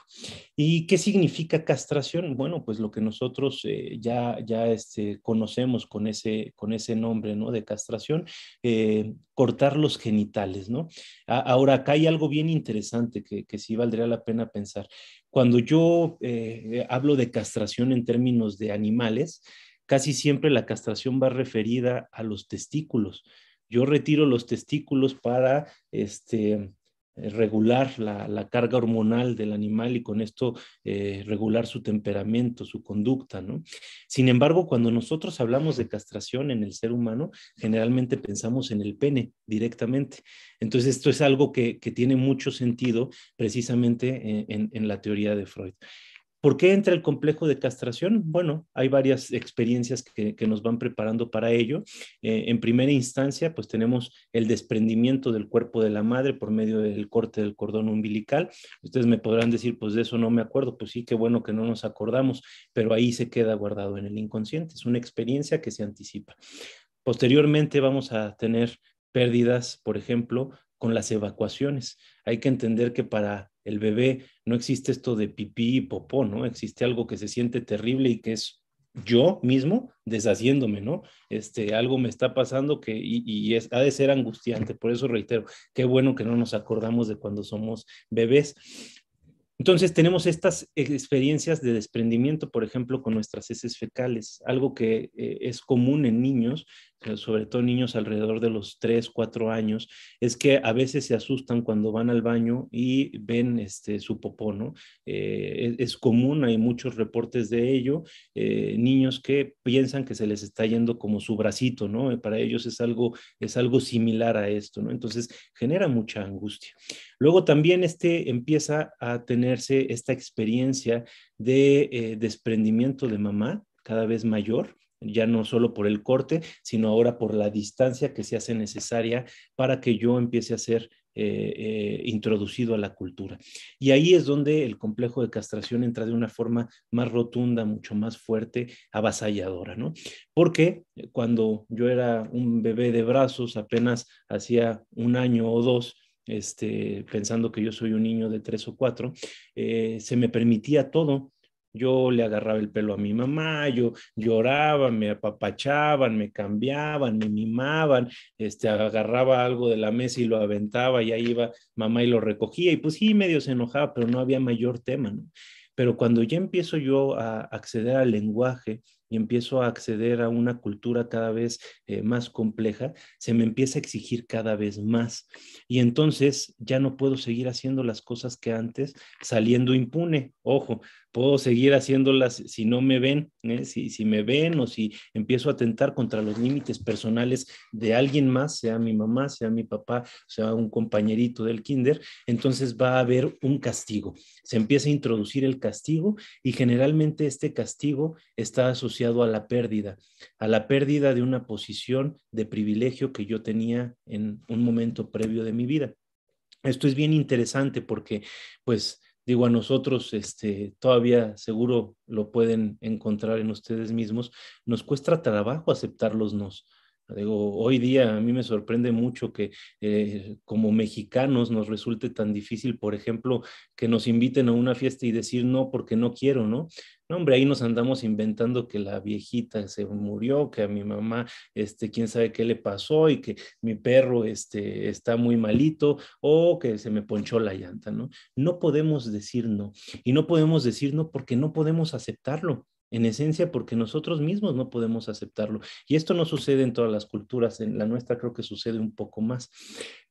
¿Y qué significa castración? Bueno, pues lo que nosotros... Eh, ya, este, conocemos con ese, con ese nombre ¿no? de castración, eh, cortar los genitales. ¿no? ahora, acá hay algo bien interesante que, sí valdría la pena pensar. Cuando yo eh, hablo de castración en términos de animales, casi siempre la castración va referida a los testículos. Yo retiro los testículos para este, eh, regular la, carga hormonal del animal y con esto eh, regular su temperamento, su conducta, ¿no? Sin embargo, cuando nosotros hablamos de castración en el ser humano, generalmente pensamos en el pene directamente. Entonces, esto es algo que, tiene mucho sentido precisamente eh, en la teoría de Freud. ¿Por qué entra el complejo de castración? Bueno, hay varias experiencias que, nos van preparando para ello. Eh, en primera instancia, pues tenemos el desprendimiento del cuerpo de la madre por medio del corte del cordón umbilical. Ustedes me podrán decir, pues de eso no me acuerdo. Pues sí, qué bueno que no nos acordamos, pero ahí se queda guardado en el inconsciente. Es una experiencia que se anticipa. Posteriormente vamos a tener pérdidas, por ejemplo, con las evacuaciones. Hay que entender que para el bebé, no existe esto de pipí y popó, ¿no? Existe algo que se siente terrible y que es yo mismo deshaciéndome, ¿no? Este, algo me está pasando que, y, es, ha de ser angustiante, por eso reitero, qué bueno que no nos acordamos de cuando somos bebés. Entonces tenemos estas experiencias de desprendimiento, por ejemplo, con nuestras heces fecales, algo que eh, es común en niños, eh, sobre todo niños alrededor de los 3, 4 años, es que a veces se asustan cuando van al baño y ven este, su popó, ¿no? Eh, e-, es, común, hay muchos reportes de ello, eh, niños que piensan que se les está yendo como su bracito, ¿no? Para ellos es algo, es algo similar a esto, ¿no? Entonces genera mucha angustia. Luego también este empieza a tenerse esta experiencia de desprendimiento de mamá cada vez mayor, ya no solo por el corte, sino ahora por la distancia que se hace necesaria para que yo empiece a ser eh, eh, introducido a la cultura. Y ahí es donde el complejo de castración entra de una forma más rotunda, mucho más fuerte, avasalladora, ¿no? Porque cuando yo era un bebé de brazos, apenas hacía un año o dos, este, pensando que yo soy un niño de tres o cuatro, eh, se me permitía todo, yo le agarraba el pelo a mi mamá, yo lloraba, me apapachaban, me cambiaban, me mimaban, este, agarraba algo de la mesa y lo aventaba y ahí iba mamá y lo recogía y pues sí, medio se enojaba, pero no había mayor tema, ¿no? Pero cuando ya empiezo yo a acceder al lenguaje y empiezo a acceder a una cultura cada vez eh, más compleja, se me empieza a exigir cada vez más. Y entonces ya no puedo seguir haciendo las cosas que antes saliendo impune. Ojo, puedo seguir haciéndolas si no me ven, ¿eh? si, si, me ven o si empiezo a atentar contra los límites personales de alguien más, sea mi mamá, sea mi papá, sea un compañerito del kinder, entonces va a haber un castigo. Se empieza a introducir el castigo y generalmente este castigo está asociado a la pérdida, a la pérdida de una posición de privilegio que yo tenía en un momento previo de mi vida. Esto es bien interesante porque, pues, digo, a nosotros este, todavía seguro lo pueden encontrar en ustedes mismos, nos cuesta trabajo aceptarlos Digo, hoy día a mí me sorprende mucho que eh, como mexicanos nos resulte tan difícil, por ejemplo, que nos inviten a una fiesta y decir no porque no quiero, ¿no? No, hombre, ahí nos andamos inventando que la viejita se murió, que a mi mamá, este, quién sabe qué le pasó y que mi perro, este, está muy malito o que se me ponchó la llanta, ¿no? No podemos decir no y no podemos decir no porque no podemos aceptarlo en esencia porque nosotros mismos no podemos aceptarlo. Y esto no sucede en todas las culturas, en la nuestra creo que sucede un poco más.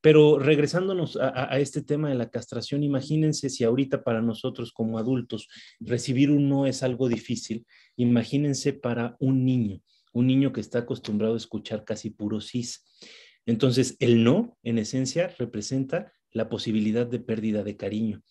Pero regresándonos a, este tema de la castración, imagínense si ahorita para nosotros como adultos recibir un no es algo difícil, imagínense para un niño, un niño que está acostumbrado a escuchar casi puro cis. Entonces, el no, en esencia, representa la posibilidad de pérdida de cariño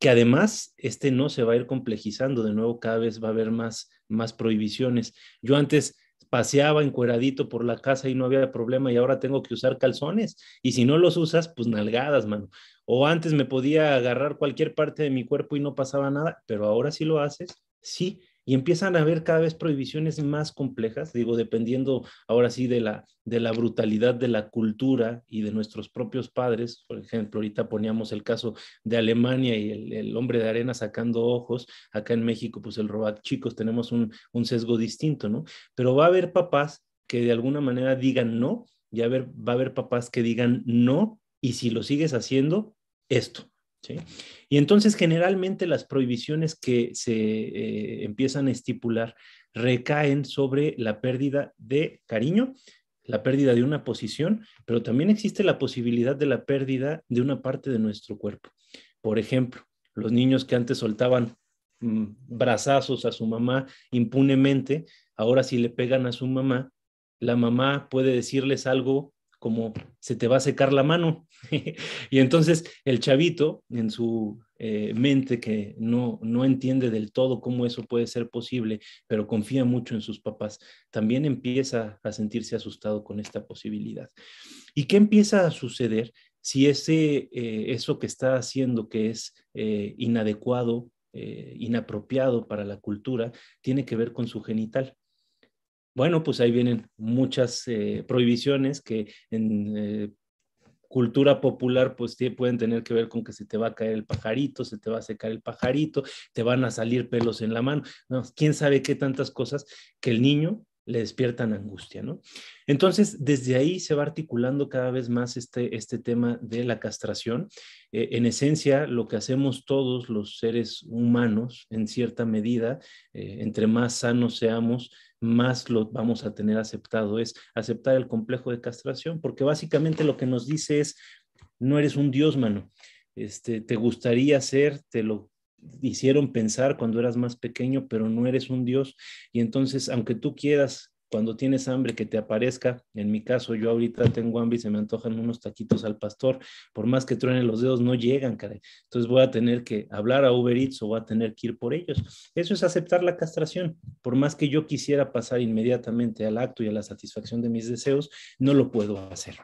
que además este no se va a ir complejizando, de nuevo cada vez va a haber más, más prohibiciones. Yo antes paseaba encueradito por la casa y no había problema y ahora tengo que usar calzones y si no los usas, pues nalgadas, mano. O antes me podía agarrar cualquier parte de mi cuerpo y no pasaba nada, pero ahora sí lo haces, sí, y empiezan a haber cada vez prohibiciones más complejas, digo, dependiendo ahora sí de la, de la brutalidad de la cultura y de nuestros propios padres. Por ejemplo, ahorita poníamos el caso de Alemania y el, hombre de arena sacando ojos. Acá en México, pues el robot chicos, tenemos un, un sesgo distinto, ¿no? Pero va a haber papás que de alguna manera digan no, y va a haber papás que digan no, y si lo sigues haciendo, esto. Y entonces generalmente las prohibiciones que se eh, empiezan a estipular recaen sobre la pérdida de cariño, la pérdida de una posición, pero también existe la posibilidad de la pérdida de una parte de nuestro cuerpo. Por ejemplo, los niños que antes soltaban mm, brazazos a su mamá impunemente, ahora si le pegan a su mamá, la mamá puede decirles algo como se te va a secar la mano. y entonces el chavito, en su eh, mente que no, no entiende del todo cómo eso puede ser posible, pero confía mucho en sus papás, también empieza a sentirse asustado con esta posibilidad. ¿Y qué empieza a suceder si ese, eh, eso que está haciendo que es eh, inadecuado, inapropiado para la cultura, tiene que ver con su genital? bueno, pues ahí vienen muchas eh, prohibiciones que en eh, cultura popular pues pueden tener que ver con que se te va a caer el pajarito, se te va a secar el pajarito, te van a salir pelos en la mano, quién sabe qué tantas cosas que el niño le despiertan angustia, ¿no? Entonces, desde ahí se va articulando cada vez más este, este tema de la castración. Eh, en esencia, lo que hacemos todos los seres humanos, en cierta medida, eh, entre más sanos seamos, más lo vamos a tener aceptado, es aceptar el complejo de castración, porque básicamente lo que nos dice es, no eres un dios, mano. Este, te gustaría ser, te lo hicieron pensar cuando eras más pequeño, pero no eres un Dios. Y entonces, aunque tú quieras, cuando tienes hambre, que te aparezca, en mi caso, yo ahorita tengo hambre y se me antojan unos taquitos al pastor, por más que truenen los dedos, no llegan, Entonces voy a tener que hablar a Uber Eats o voy a tener que ir por ellos. Eso es aceptar la castración. Por más que yo quisiera pasar inmediatamente al acto y a la satisfacción de mis deseos, no lo puedo hacer.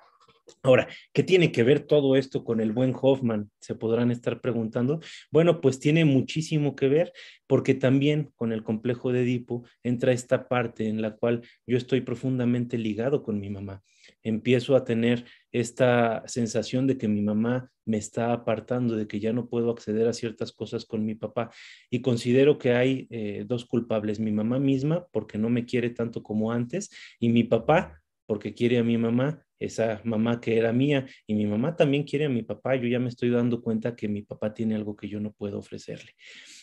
Ahora, ¿qué tiene que ver todo esto con el buen Hoffman? Se podrán estar preguntando. Bueno, pues tiene muchísimo que ver porque también con el complejo de Edipo entra esta parte en la cual yo estoy profundamente ligado con mi mamá. Empiezo a tener esta sensación de que mi mamá me está apartando, de que ya no puedo acceder a ciertas cosas con mi papá. Y considero que hay eh, dos culpables, mi mamá misma porque no me quiere tanto como antes y mi papá porque quiere a mi mamá esa mamá que era mía y mi mamá también quiere a mi papá, yo ya me estoy dando cuenta que mi papá tiene algo que yo no puedo ofrecerle.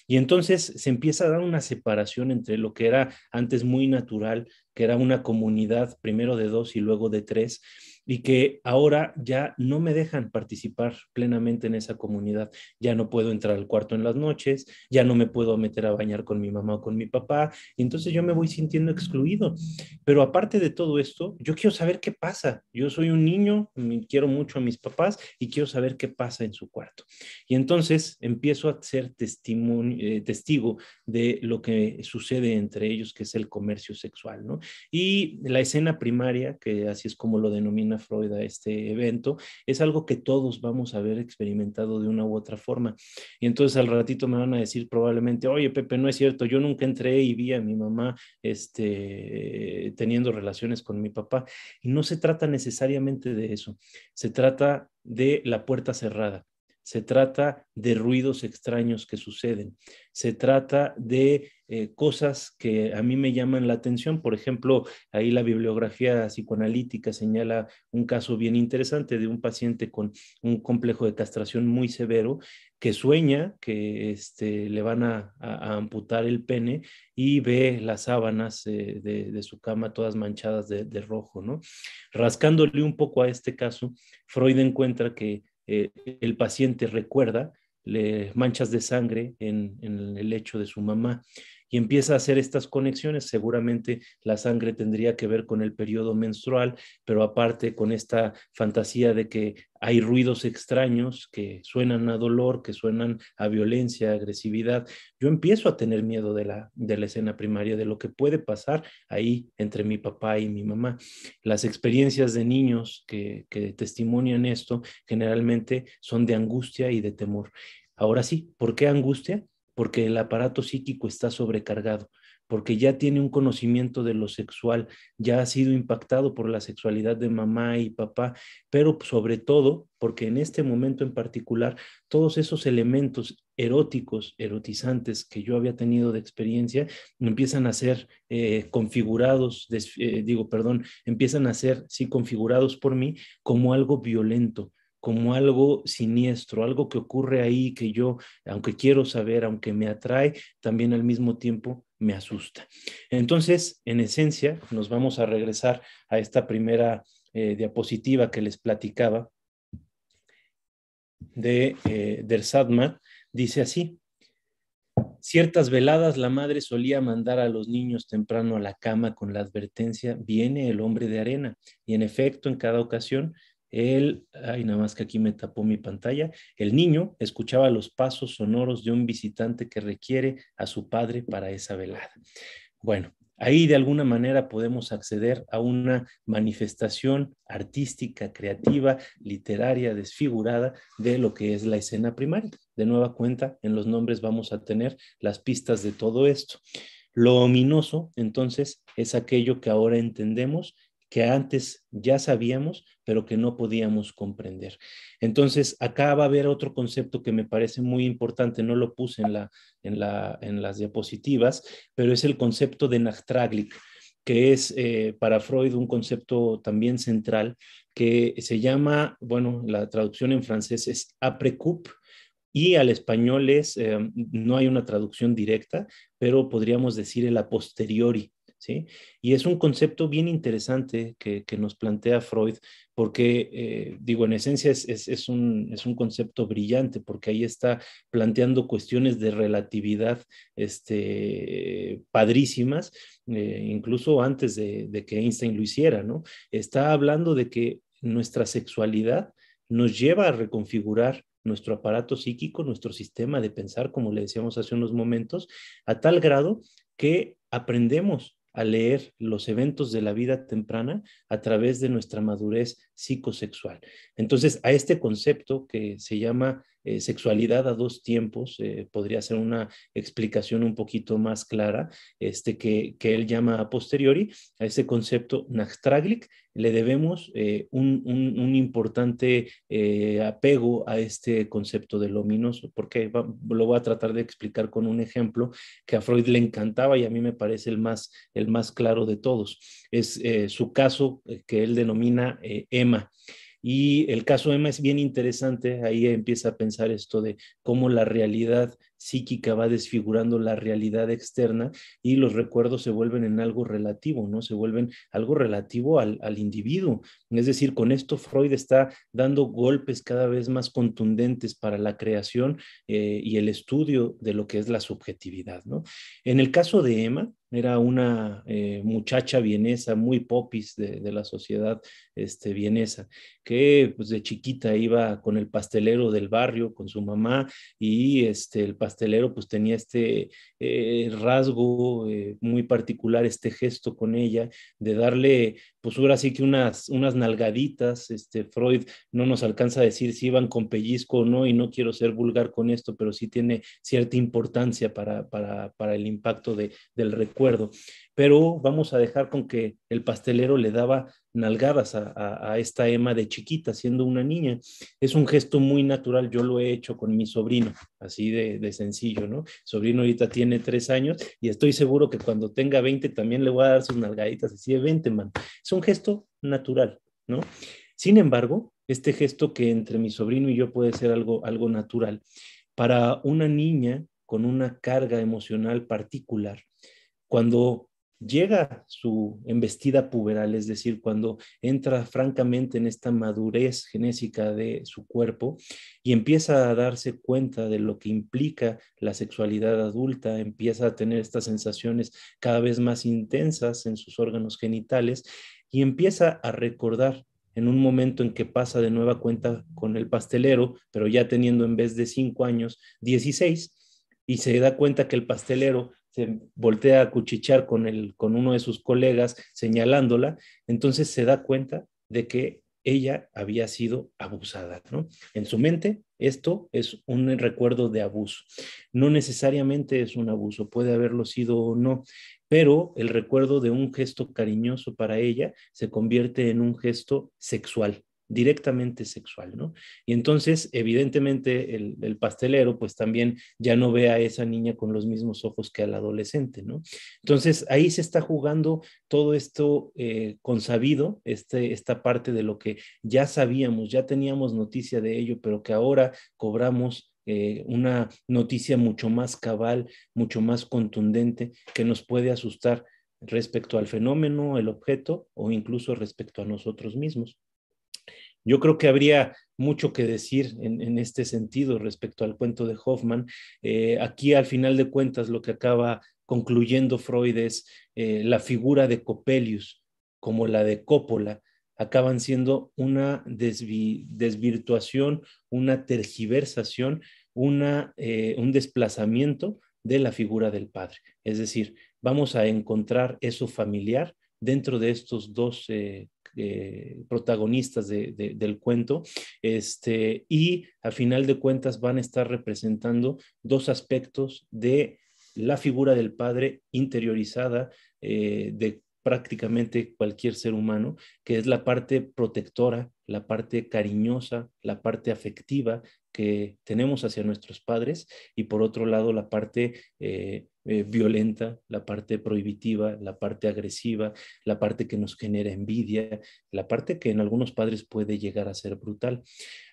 Y entonces se empieza a dar una separación entre lo que era antes muy natural, que era una comunidad primero de dos y luego de tres, y que ahora ya no me dejan participar plenamente en esa comunidad. Ya no puedo entrar al cuarto en las noches, ya no me puedo meter a bañar con mi mamá o con mi papá, y entonces yo me voy sintiendo excluido. Pero aparte de todo esto, yo quiero saber qué pasa. Yo soy un niño, quiero mucho a mis papás y quiero saber qué pasa en su cuarto. Y entonces empiezo a ser eh, testigo de lo que sucede entre ellos, que es el comercio sexual, ¿no? Y la escena primaria, que así es como lo denomina Freud a este evento, es algo que todos vamos a haber experimentado de una u otra forma. Y entonces al ratito me van a decir probablemente, oye Pepe, no es cierto, yo nunca entré y vi a mi mamá este, teniendo relaciones con mi papá. Y no se trata necesariamente de eso, se trata de la puerta cerrada se trata de ruidos extraños que suceden, se trata de eh, cosas que a mí me llaman la atención. Por ejemplo, ahí la bibliografía psicoanalítica señala un caso bien interesante de un paciente con un complejo de castración muy severo que sueña que este, le van a, amputar el pene y ve las sábanas eh, de, su cama todas manchadas de, de rojo, ¿no? Rascándole un poco a este caso, Freud encuentra que eh, el paciente recuerda manchas de sangre en, el lecho de su mamá y empieza a hacer estas conexiones. Seguramente la sangre tendría que ver con el periodo menstrual, pero aparte con esta fantasía de que hay ruidos extraños que suenan a dolor, que suenan a violencia, agresividad. Yo empiezo a tener miedo de la, de la escena primaria, de lo que puede pasar ahí entre mi papá y mi mamá. Las experiencias de niños que, que testimonian esto generalmente son de angustia y de temor. Ahora sí, ¿por qué angustia? porque el aparato psíquico está sobrecargado, porque ya tiene un conocimiento de lo sexual, ya ha sido impactado por la sexualidad de mamá y papá, pero sobre todo porque en este momento en particular todos esos elementos eróticos, erotizantes que yo había tenido de experiencia, empiezan a ser eh, configurados, eh, digo, perdón, empiezan a ser, sí, configurados por mí como algo violento, como algo siniestro, algo que ocurre ahí que yo, aunque quiero saber, aunque me atrae, también al mismo tiempo me asusta. Entonces, en esencia, nos vamos a regresar a esta primera eh, diapositiva que les platicaba de eh, Der Sadma, dice así, Ciertas veladas la madre solía mandar a los niños temprano a la cama con la advertencia, viene el hombre de arena, y en efecto en cada ocasión el, ay, nada más que aquí me tapó mi pantalla, el niño escuchaba los pasos sonoros de un visitante que requiere a su padre para esa velada. Bueno, ahí de alguna manera podemos acceder a una manifestación artística, creativa, literaria, desfigurada de lo que es la escena primaria. De nueva cuenta, en los nombres vamos a tener las pistas de todo esto. Lo ominoso, entonces, es aquello que ahora entendemos que antes ya sabíamos, pero que no podíamos comprender. Entonces, acá va a haber otro concepto que me parece muy importante, no lo puse en, la, la, en las diapositivas, pero es el concepto de Nachtraglik, que es eh, para Freud un concepto también central, que se llama, bueno, la traducción en francés es aprecup y al español es, eh, no hay una traducción directa, pero podríamos decir el a posteriori, ¿sí? Y es un concepto bien interesante que, nos plantea Freud, porque, eh, digo, en esencia es, un, es un concepto brillante, porque ahí está planteando cuestiones de relatividad este, padrísimas, eh, incluso antes de, de que Einstein lo hiciera, ¿no? Está hablando de que nuestra sexualidad nos lleva a reconfigurar nuestro aparato psíquico, nuestro sistema de pensar, como le decíamos hace unos momentos, a tal grado que aprendemos a leer los eventos de la vida temprana a través de nuestra madurez psicosexual. Entonces, a este concepto que se llama eh, sexualidad a dos tiempos, eh, podría ser una explicación un poquito más clara, este, que, él llama a posteriori, a ese concepto nachtraglic, le debemos eh, un, importante apego a este concepto de ominoso, porque lo voy a tratar de explicar con un ejemplo que a Freud le encantaba y a mí me parece el más, el más claro de todos. Es su caso que él denomina Emma. Y el caso Emma es bien interesante, ahí empieza a pensar esto de cómo la realidad psíquica va desfigurando la realidad externa y los recuerdos se vuelven en algo relativo, ¿no? Se vuelven algo relativo al, individuo. Es decir, con esto Freud está dando golpes cada vez más contundentes para la creación eh, y el estudio de lo que es la subjetividad, ¿no? En el caso de Emma, era una eh, muchacha vienesa, muy popis de, la sociedad este, vienesa, que pues, de chiquita iba con el pastelero del barrio, con su mamá, y este, el pastelero pues tenía este eh, rasgo eh, muy particular, este gesto con ella, de darle, pues ahora sí que unas, unas nalgaditas, este, Freud no nos alcanza a decir si iban con pellizco o no, y no quiero ser vulgar con esto, pero sí tiene cierta importancia para, para, el impacto de, del recuerdo pero vamos a dejar con que el pastelero le daba nalgadas a, esta Emma de chiquita, siendo una niña. Es un gesto muy natural, yo lo he hecho con mi sobrino, así de, sencillo, ¿no? Sobrino ahorita tiene tres años y estoy seguro que cuando tenga 20 también le voy a dar sus nalgaditas así de 20, man. Es un gesto natural, ¿no? Sin embargo, este gesto que entre mi sobrino y yo puede ser algo, algo natural, para una niña con una carga emocional particular, cuando llega su embestida puberal, es decir, cuando entra francamente en esta madurez genésica de su cuerpo y empieza a darse cuenta de lo que implica la sexualidad adulta, empieza a tener estas sensaciones cada vez más intensas en sus órganos genitales y empieza a recordar en un momento en que pasa de nueva cuenta con el pastelero, pero ya teniendo en vez de cinco años, 16, y se da cuenta que el pastelero se voltea a cuchichar con, el, con uno de sus colegas señalándola, entonces se da cuenta de que ella había sido abusada. En su mente, esto es un recuerdo de abuso. No necesariamente es un abuso, puede haberlo sido o no, pero el recuerdo de un gesto cariñoso para ella se convierte en un gesto sexual directamente sexual, ¿no? Y entonces, evidentemente, el, pastelero, pues también ya no ve a esa niña con los mismos ojos que al adolescente, ¿no? Entonces, ahí se está jugando todo esto eh, consabido, este, esta parte de lo que ya sabíamos, ya teníamos noticia de ello, pero que ahora cobramos eh, una noticia mucho más cabal, mucho más contundente, que nos puede asustar respecto al fenómeno, el objeto o incluso respecto a nosotros mismos. Yo creo que habría mucho que decir en, este sentido respecto al cuento de Hoffman. Eh, aquí, al final de cuentas, lo que acaba concluyendo Freud es eh, la figura de Coppelius como la de Coppola acaban siendo una desvirtuación, una tergiversación, una, eh, un desplazamiento de la figura del padre. Es decir, vamos a encontrar eso familiar dentro de estos dos eh, eh, protagonistas del cuento, este, y a final de cuentas van a estar representando dos aspectos de la figura del padre interiorizada eh, de prácticamente cualquier ser humano, que es la parte protectora, la parte cariñosa, la parte afectiva que tenemos hacia nuestros padres y por otro lado la parte eh, violenta, la parte prohibitiva, la parte agresiva, la parte que nos genera envidia, la parte que en algunos padres puede llegar a ser brutal.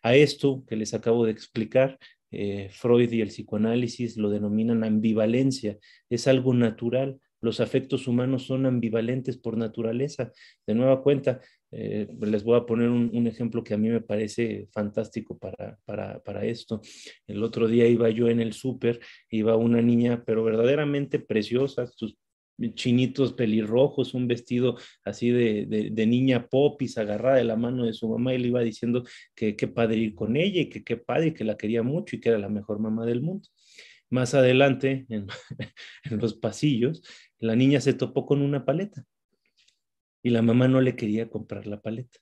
A esto que les acabo de explicar, eh, Freud y el psicoanálisis lo denominan ambivalencia, es algo natural, los afectos humanos son ambivalentes por naturaleza. De nueva cuenta, eh, les voy a poner un, ejemplo que a mí me parece fantástico para, para, esto. El otro día iba yo en el súper, iba una niña, pero verdaderamente preciosa, sus chinitos pelirrojos, un vestido así de, niña popis agarrada de la mano de su mamá y le iba diciendo que qué padre ir con ella y que qué padre, que la quería mucho y que era la mejor mamá del mundo. Más adelante, en, los pasillos, la niña se topó con una paleta y la mamá no le quería comprar la paleta.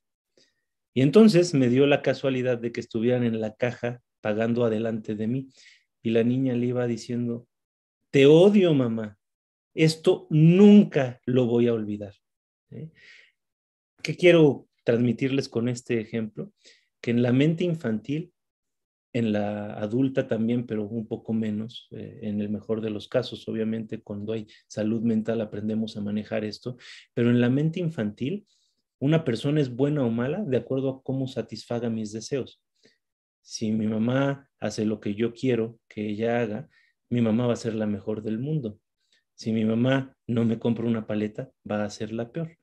Y entonces me dio la casualidad de que estuvieran en la caja pagando adelante de mí y la niña le iba diciendo, te odio mamá, esto nunca lo voy a olvidar. ¿eh? ¿Qué quiero transmitirles con este ejemplo? Que en la mente infantil en la adulta también, pero un poco menos, eh, en el mejor de los casos. Obviamente, cuando hay salud mental aprendemos a manejar esto, pero en la mente infantil, una persona es buena o mala de acuerdo a cómo satisfaga mis deseos. Si mi mamá hace lo que yo quiero que ella haga, mi mamá va a ser la mejor del mundo. Si mi mamá no me compra una paleta, va a ser la peor.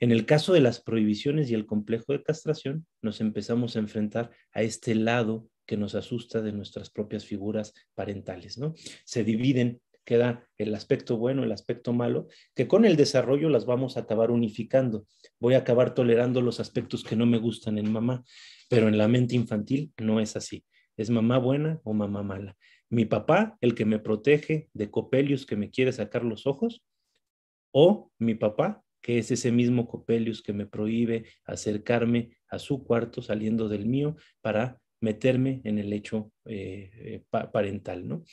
En el caso de las prohibiciones y el complejo de castración, nos empezamos a enfrentar a este lado que nos asusta de nuestras propias figuras parentales, ¿no? Se dividen, queda el aspecto bueno, el aspecto malo, que con el desarrollo las vamos a acabar unificando. Voy a acabar tolerando los aspectos que no me gustan en mamá, pero en la mente infantil no es así. Es mamá buena o mamá mala. Mi papá, el que me protege de Copelius que me quiere sacar los ojos, o mi papá, que es ese mismo Copelius que me prohíbe acercarme a su cuarto saliendo del mío para meterme en el hecho eh, eh, parental, ¿no?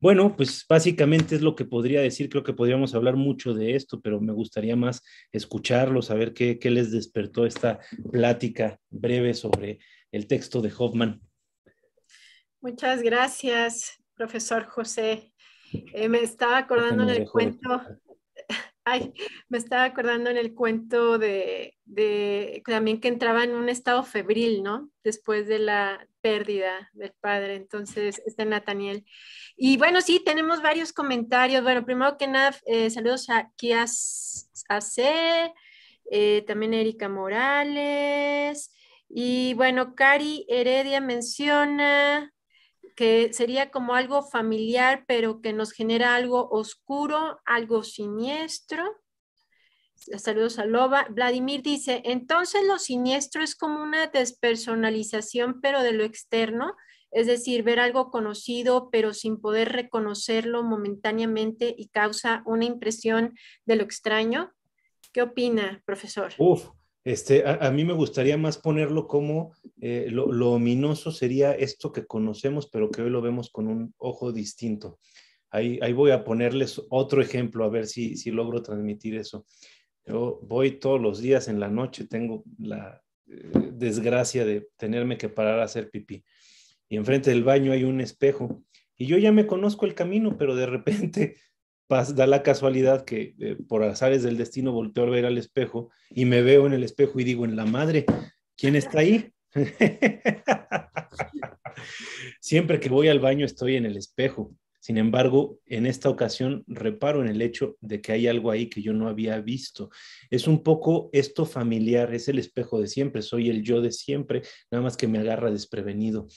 Bueno, pues básicamente es lo que podría decir, creo que podríamos hablar mucho de esto, pero me gustaría más escucharlos, saber qué, qué les despertó esta plática breve sobre el texto de Hoffman. Muchas gracias, profesor José. Eh, me estaba acordando en el cuento, ay, me estaba acordando en el cuento de, también que entraba en un estado febril, ¿no? Después de la, pérdida del padre. Entonces, este Nataniel. Y bueno, sí, tenemos varios comentarios. Bueno, primero que nada, eh, saludos a, Kias Ace eh, también Erika Morales. Y bueno, Cari Heredia menciona que sería como algo familiar, pero que nos genera algo oscuro, algo siniestro. Saludos a Loba. Vladimir dice, entonces lo siniestro es como una despersonalización, pero de lo externo, es decir, ver algo conocido, pero sin poder reconocerlo momentáneamente y causa una impresión de lo extraño. ¿Qué opina, profesor? Uf, este, a, mí me gustaría más ponerlo como eh, lo, ominoso sería esto que conocemos, pero que hoy lo vemos con un ojo distinto. Ahí, voy a ponerles otro ejemplo, a ver si logro transmitir eso. Yo voy todos los días en la noche, tengo la eh, desgracia de tenerme que parar a hacer pipí. Y enfrente del baño hay un espejo. Y yo ya me conozco el camino, pero de repente da la casualidad que eh, por azares del destino volteo a ver al espejo y me veo en el espejo y digo, en la madre, ¿quién está ahí? Siempre que voy al baño estoy en el espejo. Sin embargo, en esta ocasión reparo en el hecho de que hay algo ahí que yo no había visto. Es un poco esto familiar, es el espejo de siempre, soy el yo de siempre, nada más que me agarra desprevenido.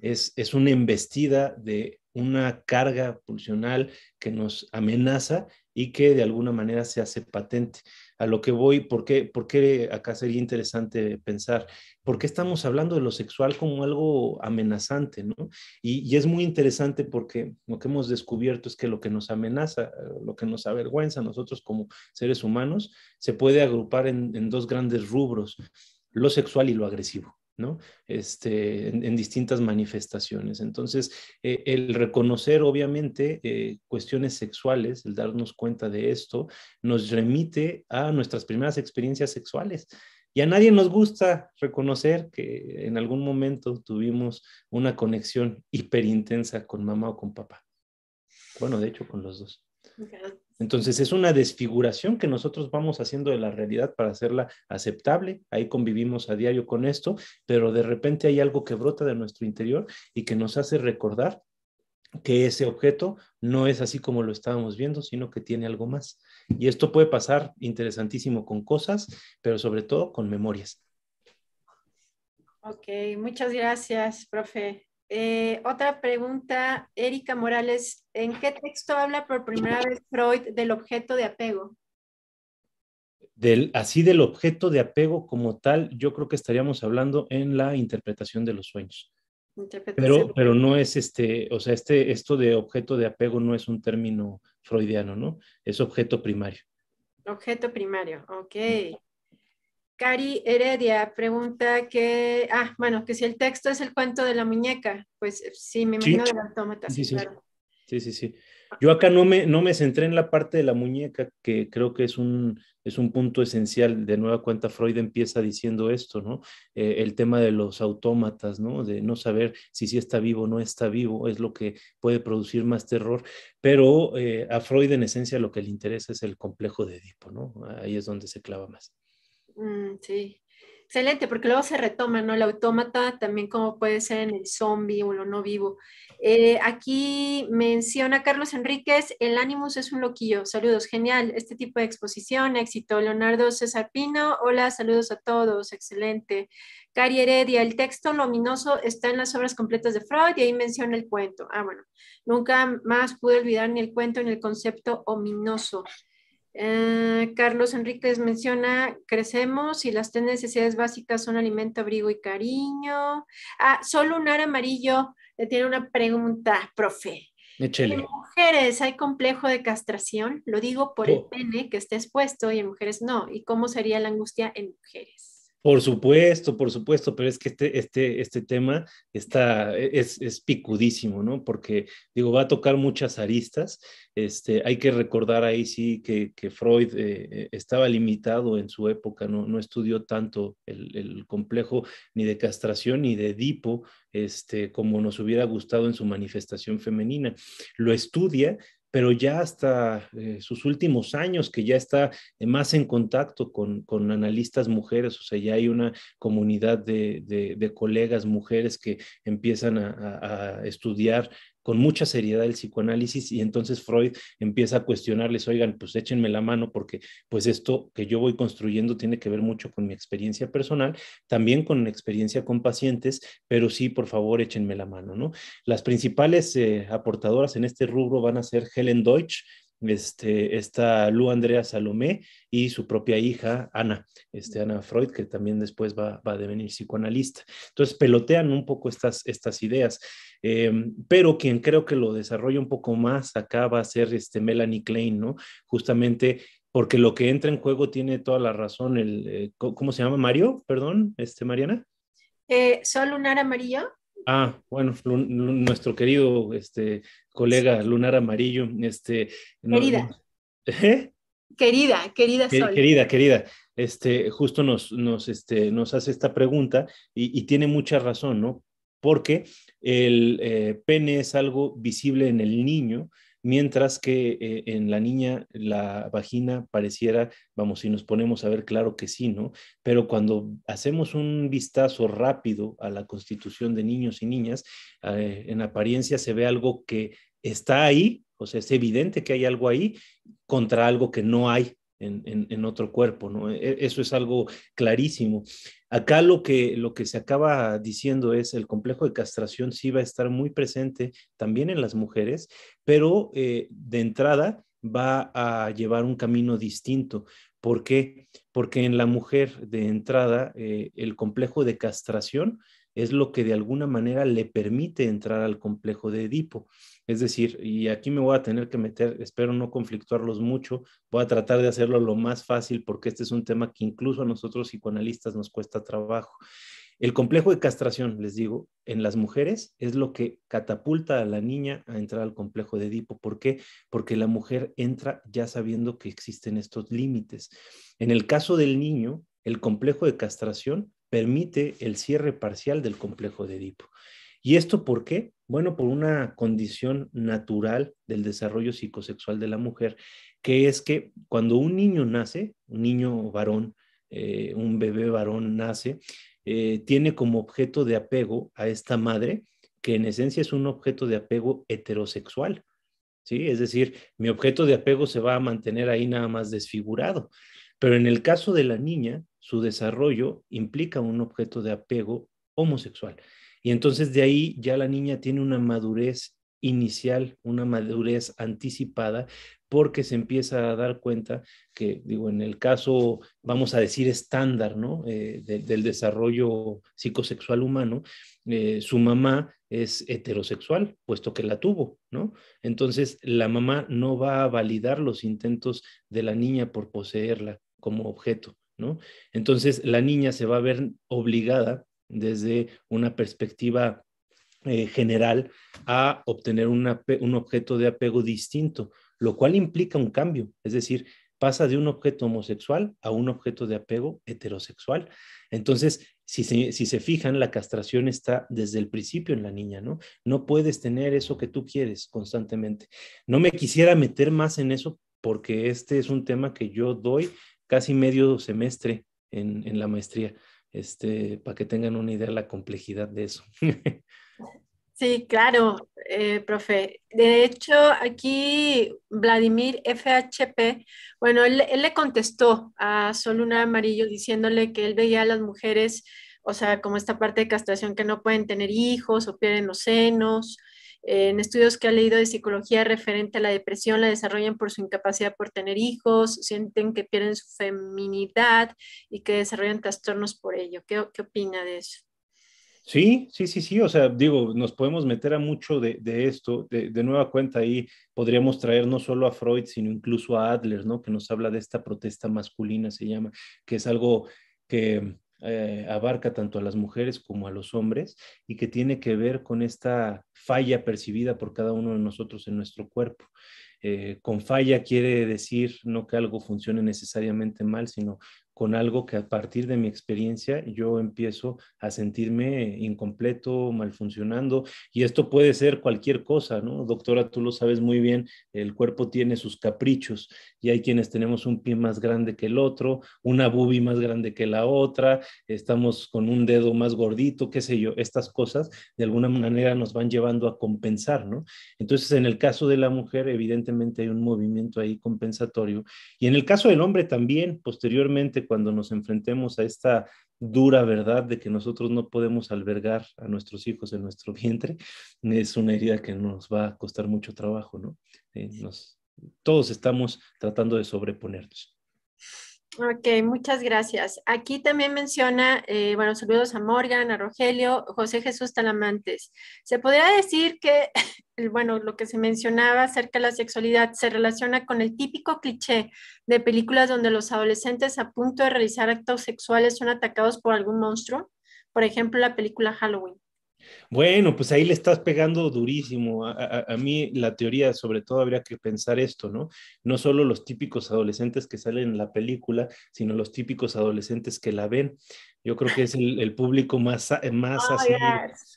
Es, una embestida de una carga pulsional que nos amenaza y que de alguna manera se hace patente a lo que voy, ¿por qué, por qué acá sería interesante pensar? ¿Por qué estamos hablando de lo sexual como algo amenazante? ¿no? Y, es muy interesante porque lo que hemos descubierto es que lo que nos amenaza, lo que nos avergüenza a nosotros como seres humanos, se puede agrupar en dos grandes rubros, lo sexual y lo agresivo. ¿no? Este, en, distintas manifestaciones. Entonces, eh, el reconocer, obviamente, eh, cuestiones sexuales, el darnos cuenta de esto, nos remite a nuestras primeras experiencias sexuales. Y a nadie nos gusta reconocer que en algún momento tuvimos una conexión hiperintensa con mamá o con papá. Bueno, de hecho, con los dos. Entonces es una desfiguración que nosotros vamos haciendo de la realidad para hacerla aceptable. Ahí convivimos a diario con esto, pero de repente hay algo que brota de nuestro interior y que nos hace recordar que ese objeto no es así como lo estábamos viendo, sino que tiene algo más. Y esto puede pasar interesantísimo con cosas, pero sobre todo con memorias. Ok, muchas gracias, profe. Eh, otra pregunta, Erika Morales, ¿en qué texto habla por primera vez Freud del objeto de apego? Del, así del objeto de apego como tal, yo creo que estaríamos hablando en la interpretación de los sueños. Pero, pero no es este, o sea, este, esto de objeto de apego no es un término freudiano, ¿no? Es objeto primario. Objeto primario, ok. Cari Heredia pregunta que, ah, bueno, que si el texto es el cuento de la muñeca, pues sí, me imagino sí, del autómata, sí, sí, Sí, Yo acá no me, no me centré en la parte de la muñeca, que creo que es un, es un punto esencial. De nueva cuenta, Freud empieza diciendo esto, ¿no? Eh, el tema de los autómatas, ¿no? De no saber si sí está vivo o no está vivo, es lo que puede producir más terror. Pero eh, a Freud, en esencia, lo que le interesa es el complejo de Edipo, ¿no? Ahí es donde se clava más. Mm, sí. Excelente, porque luego se retoma, ¿no? El autómata también como puede ser en el zombie o lo no vivo. Eh, aquí menciona Carlos Enríquez, el Animus es un loquillo. Saludos, genial. Este tipo de exposición, éxito. Leonardo César Pino, hola, saludos a todos, excelente. Cari Heredia, el texto ominoso está en las obras completas de Freud y ahí menciona el cuento. Ah, bueno, nunca más pude olvidar ni el cuento ni el concepto ominoso. Eh, Carlos Enríquez menciona, crecemos y las tres necesidades básicas son alimento, abrigo y cariño. Ah, solo un ar amarillo le eh, tiene una pregunta, profe. En mujeres hay complejo de castración, lo digo por oh. el pene que está expuesto y en mujeres no. ¿Y cómo sería la angustia en mujeres? Por supuesto, por supuesto, pero es que este, este, este tema está, e, es, picudísimo, ¿no? Porque, digo, va a tocar muchas aristas. Este, hay que recordar ahí sí que, Freud eh, estaba limitado en su época, no, no estudió tanto el, complejo ni de castración ni de Edipo este, como nos hubiera gustado en su manifestación femenina. Lo estudia pero ya hasta eh, sus últimos años, que ya está eh, más en contacto con, analistas mujeres, o sea, ya hay una comunidad de, colegas mujeres que empiezan a estudiar con mucha seriedad el psicoanálisis y entonces Freud empieza a cuestionarles, oigan, pues échenme la mano porque pues esto que yo voy construyendo tiene que ver mucho con mi experiencia personal, también con experiencia con pacientes, pero sí, por favor, échenme la mano, ¿no? Las principales eh, aportadoras en este rubro van a ser Helen Deutsch, este, Lu Andrea Salomé y su propia hija Ana, este, Ana Freud, que también después va, a devenir psicoanalista. Entonces pelotean un poco estas, estas ideas, em, pero quien creo que lo desarrolla un poco más acá va a ser este Melanie Klein, ¿no? Justamente porque lo que entra en juego tiene toda la razón, el, eh, ¿cómo se llama? Mario, perdón, este, Mariana. Eh, Sol lunar amarillo. Ah, bueno, nuestro querido este, colega Lunar Amarillo, este... Querida. ¿eh? Querida, querida Sol. Querida, querida. Este, justo nos, nos, este, nos hace esta pregunta y, tiene mucha razón, ¿no? Porque el eh, pene es algo visible en el niño, mientras que eh, en la niña la vagina pareciera, vamos, si nos ponemos a ver, claro que sí, ¿no? Pero cuando hacemos un vistazo rápido a la constitución de niños y niñas, eh, en apariencia se ve algo que está ahí, o sea, es evidente que hay algo ahí contra algo que no hay en, otro cuerpo, ¿no? E, eso es algo clarísimo. Acá lo que, se acaba diciendo es el complejo de castración sí va a estar muy presente también en las mujeres, pero eh, de entrada va a llevar un camino distinto. ¿Por qué? Porque en la mujer de entrada eh, el complejo de castración es lo que de alguna manera le permite entrar al complejo de Edipo. Es decir, y aquí me voy a tener que meter, espero no conflictuarlos mucho, voy a tratar de hacerlo lo más fácil porque este es un tema que incluso a nosotros psicoanalistas nos cuesta trabajo. El complejo de castración, les digo, en las mujeres es lo que catapulta a la niña a entrar al complejo de Edipo. ¿Por qué? Porque la mujer entra ya sabiendo que existen estos límites. En el caso del niño, el complejo de castración permite el cierre parcial del complejo de Edipo. ¿Y esto por qué? Bueno, por una condición natural del desarrollo psicosexual de la mujer, que es que cuando un niño nace, un niño varón, eh, un bebé varón nace, eh, tiene como objeto de apego a esta madre, que en esencia es un objeto de apego heterosexual. ¿Sí? Es decir, mi objeto de apego se va a mantener ahí nada más desfigurado. Pero en el caso de la niña, su desarrollo implica un objeto de apego homosexual. Y entonces de ahí ya la niña tiene una madurez inicial, una madurez anticipada, porque se empieza a dar cuenta que, digo, en el caso, vamos a decir, estándar, ¿no? Eh, del desarrollo psicosexual humano, eh, su mamá es heterosexual, puesto que la tuvo, ¿no? Entonces, la mamá no va a validar los intentos de la niña por poseerla como objeto, ¿no? Entonces, la niña se va a ver obligada desde una perspectiva eh, general a obtener un objeto de apego distinto, lo cual implica un cambio, es decir, pasa de un objeto homosexual a un objeto de apego heterosexual. Entonces, si se, fijan, la castración está desde el principio en la niña, ¿no? No puedes tener eso que tú quieres constantemente. No me quisiera meter más en eso porque este es un tema que yo doy casi medio semestre en la maestría este, para que tengan una idea de la complejidad de eso. Sí, claro, eh, profe. De hecho, aquí Vladimir FHP, bueno, él, le contestó a Sol Luna Amarillo diciéndole que él veía a las mujeres, o sea, como esta parte de castración que no pueden tener hijos o pierden los senos, en estudios que ha leído de psicología referente a la depresión, la desarrollan por su incapacidad por tener hijos, sienten que pierden su feminidad y que desarrollan trastornos por ello. ¿Qué, opina de eso? Sí, sí, sí, sí, o sea, digo, nos podemos meter a mucho de, esto, de, de, nueva cuenta ahí podríamos traer no solo a Freud, sino incluso a Adler, ¿no? Que nos habla de esta protesta masculina, se llama, que es algo que, eh, abarca tanto a las mujeres como a los hombres y que tiene que ver con esta falla percibida por cada uno de nosotros en nuestro cuerpo. Eh, con falla quiere decir no que algo funcione necesariamente mal, sino con algo que a partir de mi experiencia yo empiezo a sentirme incompleto, mal funcionando, y esto puede ser cualquier cosa, ¿no? Doctora, tú lo sabes muy bien, el cuerpo tiene sus caprichos y hay quienes tenemos un pie más grande que el otro, una bubi más grande que la otra, estamos con un dedo más gordito, qué sé yo, estas cosas de alguna manera nos van llevando a compensar, ¿no? Entonces, en el caso de la mujer, evidentemente hay un movimiento ahí compensatorio, y en el caso del hombre también, posteriormente, cuando nos enfrentemos a esta dura verdad de que nosotros no podemos albergar a nuestros hijos en nuestro vientre, es una herida que nos va a costar mucho trabajo, ¿no? Eh, nos, todos estamos tratando de sobreponernos. Ok, muchas gracias. Aquí también menciona, eh, bueno, saludos a Morgan, a Rogelio, José Jesús Talamantes. Se podría decir que, bueno, lo que se mencionaba acerca de la sexualidad se relaciona con el típico cliché de películas donde los adolescentes a punto de realizar actos sexuales son atacados por algún monstruo, por ejemplo, la película Halloween. Bueno, pues ahí le estás pegando durísimo. A, mí la teoría, sobre todo, habría que pensar esto, ¿no? No solo los típicos adolescentes que salen en la película, sino los típicos adolescentes que la ven yo creo que es el, público más, más oh, así,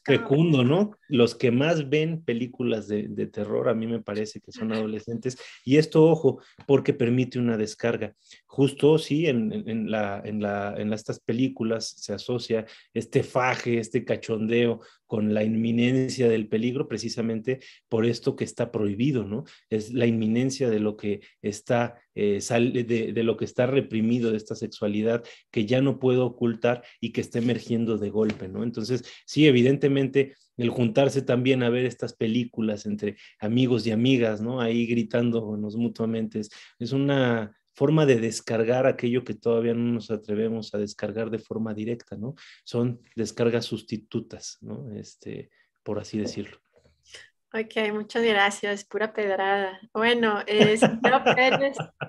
fecundo, ¿no? Los que más ven películas de, terror, a mí me parece que son adolescentes. Y esto, ojo, porque permite una descarga. Justo, sí, en, en, la, en, estas películas se asocia este faje, este cachondeo, con la inminencia del peligro precisamente por esto que está prohibido, ¿no? Es la inminencia de lo que está, eh, de, lo que está reprimido de esta sexualidad que ya no puedo ocultar y que está emergiendo de golpe, ¿no? Entonces, sí, evidentemente, el juntarse también a ver estas películas entre amigos y amigas, ¿no? Ahí gritándonos mutuamente, es una forma de descargar aquello que todavía no nos atrevemos a descargar de forma directa, ¿no? Son descargas sustitutas, ¿no? Este, por así decirlo. Ok, muchas gracias, pura pedrada. Bueno, Pérez, pues,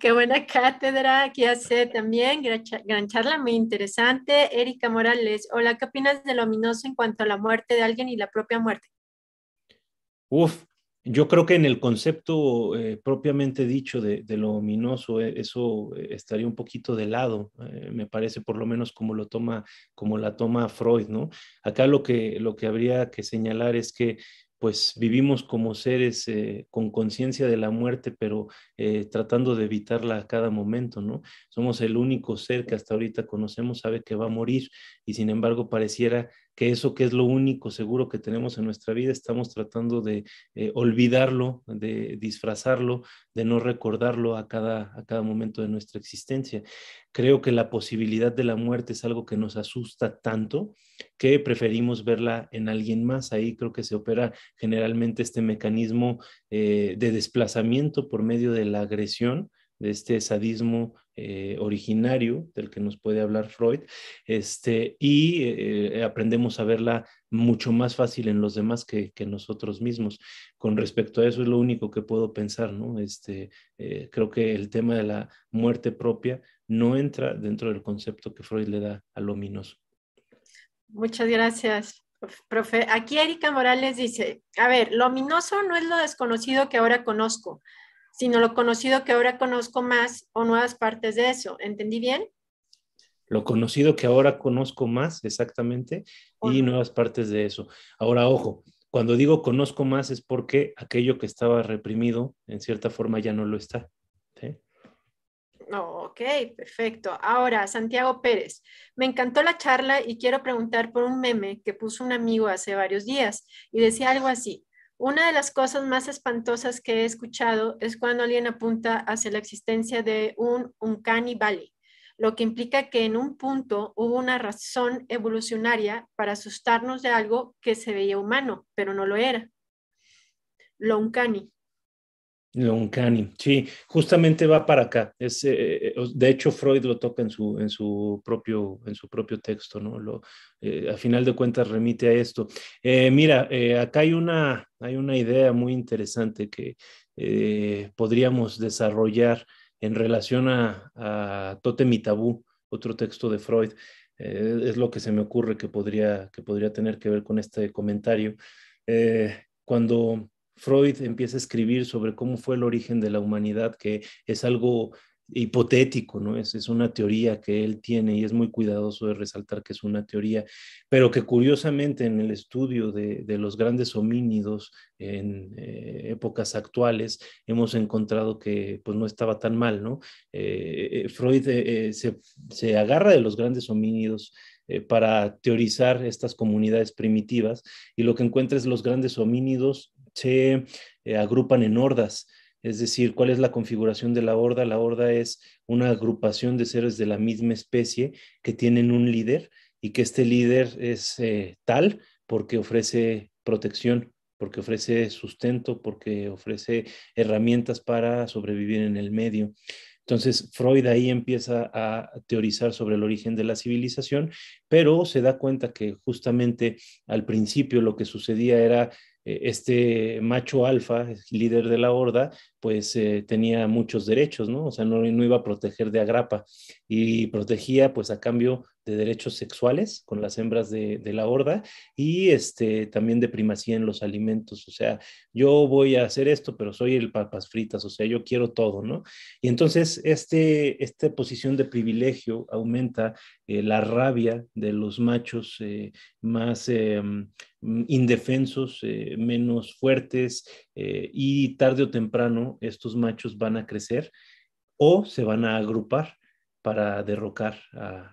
qué buena cátedra que hace también, gran charla muy interesante. Erika Morales, hola, ¿qué opinas de lo ominoso en cuanto a la muerte de alguien y la propia muerte? Uf, yo creo que en el concepto eh, propiamente dicho de, lo ominoso, eh, eso eh, estaría un poquito de lado, me parece, por lo menos como lo toma, como la toma Freud, ¿no? Acá lo que, lo que habría que señalar es que pues vivimos como seres con conciencia de la muerte, pero tratando de evitarla a cada momento, ¿no? Somos el único ser que hasta ahorita conocemos, sabe que va a morir y sin embargo pareciera que eso que es lo único seguro que tenemos en nuestra vida, estamos tratando de eh, olvidarlo, de disfrazarlo, de no recordarlo a cada, momento de nuestra existencia. Creo que la posibilidad de la muerte es algo que nos asusta tanto que preferimos verla en alguien más. Ahí creo que se opera generalmente este mecanismo eh, de desplazamiento por medio de la agresión de este sadismo eh, originario del que nos puede hablar Freud, este, y eh, aprendemos a verla mucho más fácil en los demás que, nosotros mismos. Con respecto a eso es lo único que puedo pensar, ¿no? Este, eh, creo que el tema de la muerte propia no entra dentro del concepto que Freud le da a lo minoso. Muchas gracias. Profe, aquí Erika Morales dice, a ver, lo minoso no es lo desconocido que ahora conozco, sino lo conocido que ahora conozco más o nuevas partes de eso. ¿Entendí bien? Lo conocido que ahora conozco más, exactamente, y nuevas partes de eso. Ahora, ojo, cuando digo conozco más es porque aquello que estaba reprimido, en cierta forma, ya no lo está. ok, perfecto. Ahora, Santiago Pérez, me encantó la charla y quiero preguntar por un meme que puso un amigo hace varios días y decía algo así. Una de las cosas más espantosas que he escuchado es cuando alguien apunta hacia la existencia de un uncanny valley, lo que implica que en un punto hubo una razón evolucionaria para asustarnos de algo que se veía humano, pero no lo era. Lo uncanny Loncani, sí, justamente va para acá. Eh, eh, eh, de hecho, Freud lo toca en su, en su, propio, en su propio texto, ¿no? a final de cuentas remite a esto. mira, acá hay una, hay una idea muy interesante que podríamos desarrollar en relación a, a Totem y Tabú, otro texto de Freud. es lo que se me ocurre que podría, que podría tener que ver con este comentario. cuando Freud empieza a escribir sobre cómo fue el origen de la humanidad, que es algo hipotético, ¿no? Es, es una teoría que él tiene y es muy cuidadoso de resaltar que es una teoría, pero que curiosamente en el estudio de, los grandes homínidos en eh, épocas actuales hemos encontrado que pues no estaba tan mal, ¿no? Eh, eh, Freud se, se agarra de los grandes homínidos para teorizar estas comunidades primitivas y lo que encuentra es los grandes homínidos se eh, agrupan en hordas. Es decir, ¿cuál es la configuración de la horda? La horda es una agrupación de seres de la misma especie que tienen un líder y que este líder es eh, tal porque ofrece protección, porque ofrece sustento, porque ofrece herramientas para sobrevivir en el medio. Entonces, Freud ahí empieza a teorizar sobre el origen de la civilización, pero se da cuenta que justamente al principio lo que sucedía era eh, este macho alfa, líder de la horda, pues eh, tenía muchos derechos, ¿no? O sea, no, iba a proteger de agrapa y protegía pues a cambio de derechos sexuales con las hembras de, la horda y este, también de primacía en los alimentos. O sea, yo voy a hacer esto, pero soy el papas fritas, o sea, yo quiero todo, ¿no? Y entonces este, esta posición de privilegio aumenta eh, la rabia de los machos eh, más eh, mm, indefensos, menos fuertes y tarde o temprano estos machos van a crecer o se van a agrupar para derrocar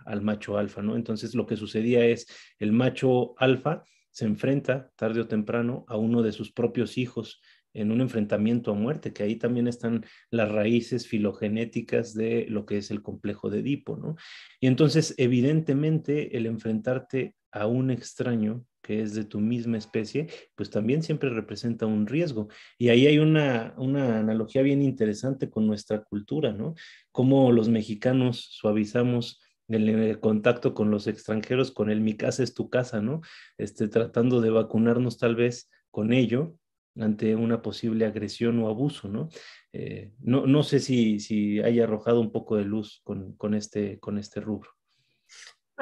al macho alfa, ¿no? Entonces lo que sucedía es el macho alfa se enfrenta tarde o temprano a uno de sus propios hijos en un enfrentamiento a muerte, que ahí también están las raíces filogenéticas de lo que es el complejo de Edipo, ¿no? Y entonces, evidentemente, el enfrentarte a un extraño que es de tu misma especie, pues también siempre representa un riesgo. Y ahí hay una, una analogía bien interesante con nuestra cultura, ¿no? Cómo los mexicanos suavizamos el, contacto con los extranjeros, con el mi casa es tu casa, ¿no? Este, tratando de vacunarnos tal vez con ello ante una posible agresión o abuso, ¿no? Eh, no, no sé si, si haya arrojado un poco de luz con, este, con este rubro.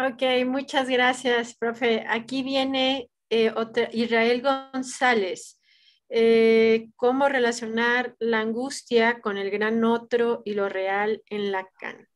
Ok, muchas gracias, profe. Aquí viene eh, Israel González. Eh, ¿Cómo relacionar la angustia con el gran otro y lo real en Lacan?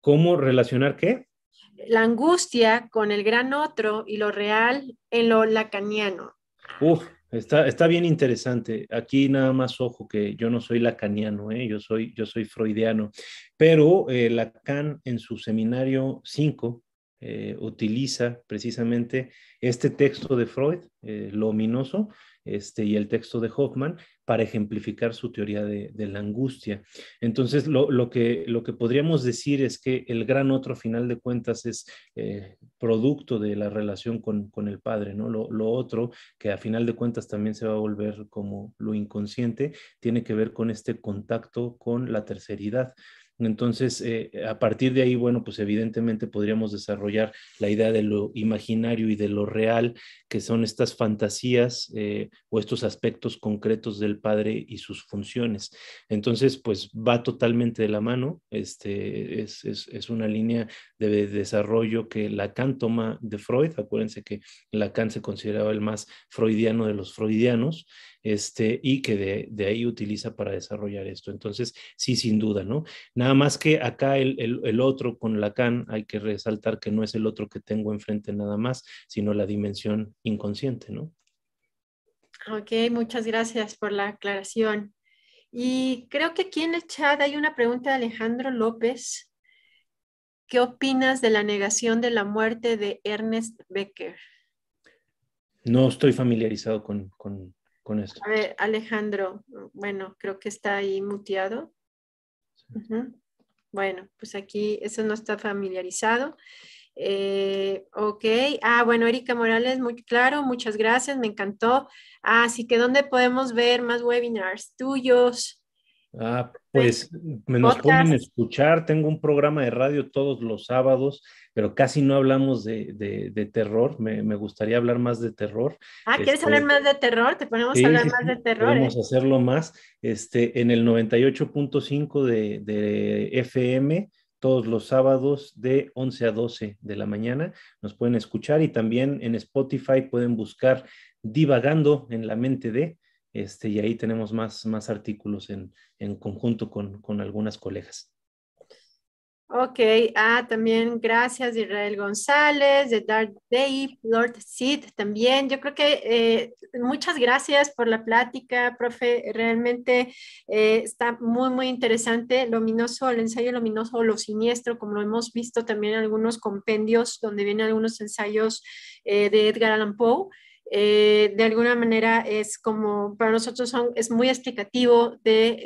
¿Cómo relacionar qué? La angustia con el gran otro y lo real en lo lacaniano. Uf, Está, bien interesante. Aquí nada más ojo que yo no soy lacaniano, ¿eh? yo, soy, yo soy freudiano, pero eh, Lacan en su seminario 5 eh, utiliza precisamente este texto de Freud, lo ominoso, este, y el texto de Hoffman para ejemplificar su teoría de, la angustia. Entonces, lo, que, podríamos decir es que el gran otro, a final de cuentas, es eh, producto de la relación con, el padre, ¿no? Lo, lo, otro, que a final de cuentas también se va a volver como lo inconsciente, tiene que ver con este contacto con la terceridad. Entonces, eh, eh, a partir de ahí, bueno, pues evidentemente podríamos desarrollar la idea de lo imaginario y de lo real, que son estas fantasías eh, o estos aspectos concretos del padre y sus funciones. Entonces, pues va totalmente de la mano, este, es, es una línea de desarrollo que Lacan toma de Freud, acuérdense que Lacan se consideraba el más freudiano de los freudianos, este, y que de, ahí utiliza para desarrollar esto. Entonces, sí, sin duda, ¿no? Nada más que acá el, otro con Lacan, hay que resaltar que no es el otro que tengo enfrente nada más, sino la dimensión inconsciente, ¿no? Ok, muchas gracias por la aclaración. Y creo que aquí en el chat hay una pregunta de Alejandro López. ¿Qué opinas de la negación de la muerte de Ernest Becker? No estoy familiarizado con, a ver, Alejandro, bueno, creo que está ahí muteado. Bueno, pues aquí eso no está familiarizado. Eh, ok, ah, bueno, Erika Morales, muy claro, muchas gracias, me encantó. Ah, así que, ¿dónde podemos ver más webinars tuyos? Ah, pues, pues me nos pueden escuchar. Tengo un programa de radio todos los sábados, pero casi no hablamos de, terror. Me, gustaría hablar más de terror. Ah, ¿quieres este, hablar más de terror? Te ponemos a hablar más de terror. ¿eh? Podemos hacerlo más. Este, en el 98.5 de, de FM, todos los sábados de 11 a 12 de la mañana. Nos pueden escuchar y también en Spotify pueden buscar Divagando en la mente de este, y ahí tenemos más, artículos en, conjunto con, algunas colegas. Ok, ah, también gracias Israel González, de Dark Day, Lord Sid también. Yo creo que eh, muchas gracias por la plática, profe. Realmente eh, está muy, muy interesante, luminoso, el ensayo luminoso o lo siniestro, como lo hemos visto también en algunos compendios donde vienen algunos ensayos eh, de Edgar Allan Poe. Eh, de alguna manera es como, para nosotros es muy explicativo de,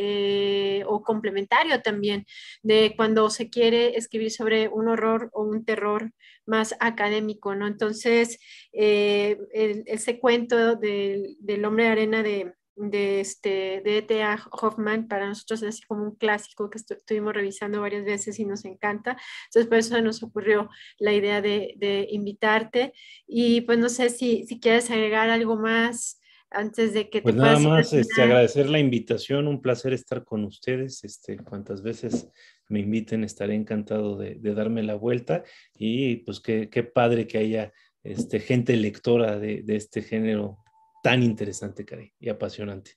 eh, o complementario también de cuando se quiere escribir sobre un horror o un terror más académico, ¿no? Entonces, eh, ese cuento del hombre de arena de de, este, de E.T.A. Hoffman, para nosotros es así como un clásico que estuvimos revisando varias veces y nos encanta. Entonces, por eso nos ocurrió la idea de, invitarte. Y pues no sé si, quieres agregar algo más antes de que pues nada más este, agradecer la invitación un placer estar con ustedes este cuantas veces me inviten estaré encantado de, darme la vuelta y pues qué, padre que haya este, gente lectora de, de este género tan interesante, Karen, y apasionante.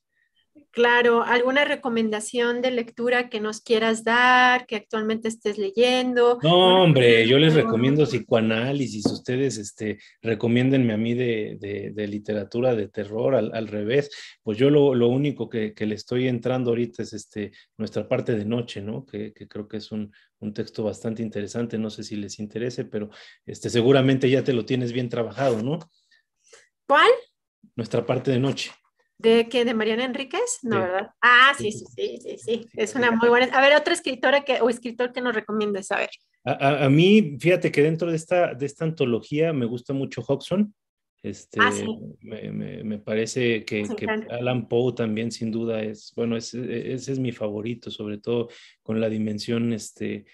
Claro, ¿alguna recomendación de lectura que nos quieras dar, que actualmente estés leyendo? No, hombre, yo les recomiendo psicoanálisis, ustedes este, recomiéndenme a mí de, literatura de terror, al, revés, pues yo lo, único que, le estoy entrando ahorita es este, nuestra parte de noche, ¿no? Que, creo que es un, un, texto bastante interesante, no sé si les interese, pero este, seguramente ya te lo tienes bien trabajado, ¿no? ¿Cuál? nuestra parte de noche. ¿De qué? ¿De Mariana Enríquez? No, ¿verdad? Ah, sí, sí, sí, sí, Es una muy buena. A ver, otra escritora que, o escritor que nos recomiendes, a ver. A, mí, fíjate que dentro de esta, de esta antología me gusta mucho Hodgson. Este, ah, me, parece que, que Alan Poe también, sin duda, es, bueno, ese, ese, es mi favorito, sobre todo con la dimensión este,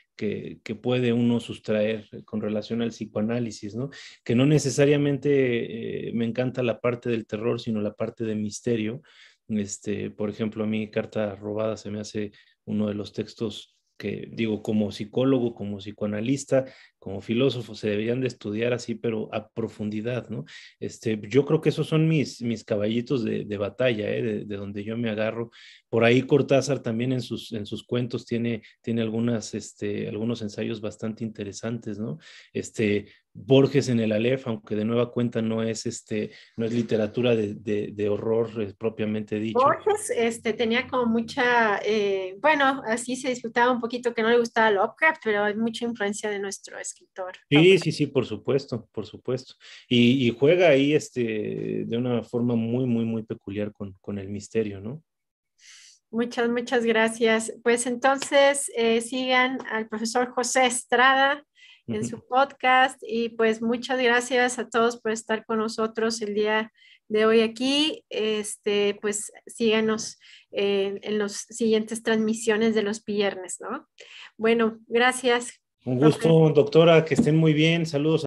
que, puede uno sustraer con relación al psicoanálisis, ¿no? Que no necesariamente eh, me encanta la parte del terror, sino la parte de misterio. Este, por ejemplo, a mí Carta Robada se me hace uno de los textos que digo, como psicólogo, como psicoanalista, como filósofo, se deberían de estudiar así, pero a profundidad, ¿no? Este, yo creo que esos son mis, mis caballitos de, batalla, ¿eh? de, donde yo me agarro por ahí Cortázar también en sus, en sus cuentos tiene, tiene algunas, este, algunos ensayos bastante interesantes, ¿no? Este, Borges en el Aleph, aunque de nueva cuenta no es, este, no es literatura de, de, horror eh, propiamente dicho. Borges este, tenía como mucha, eh, bueno, así se disfrutaba un poquito que no le gustaba Lovecraft, pero hay mucha influencia de nuestro escritor. Sí, sí, sí, por supuesto, por supuesto. Y, y, juega ahí este, de una forma muy, muy, muy peculiar con, con el misterio, ¿no? Muchas, muchas gracias. Pues entonces eh, sigan al profesor José Estrada en su podcast y pues muchas gracias a todos por estar con nosotros el día de hoy aquí. Este, pues síganos en las siguientes transmisiones de los viernes, ¿no? Bueno, gracias. Un gusto, doctora, que estén muy bien. Saludos.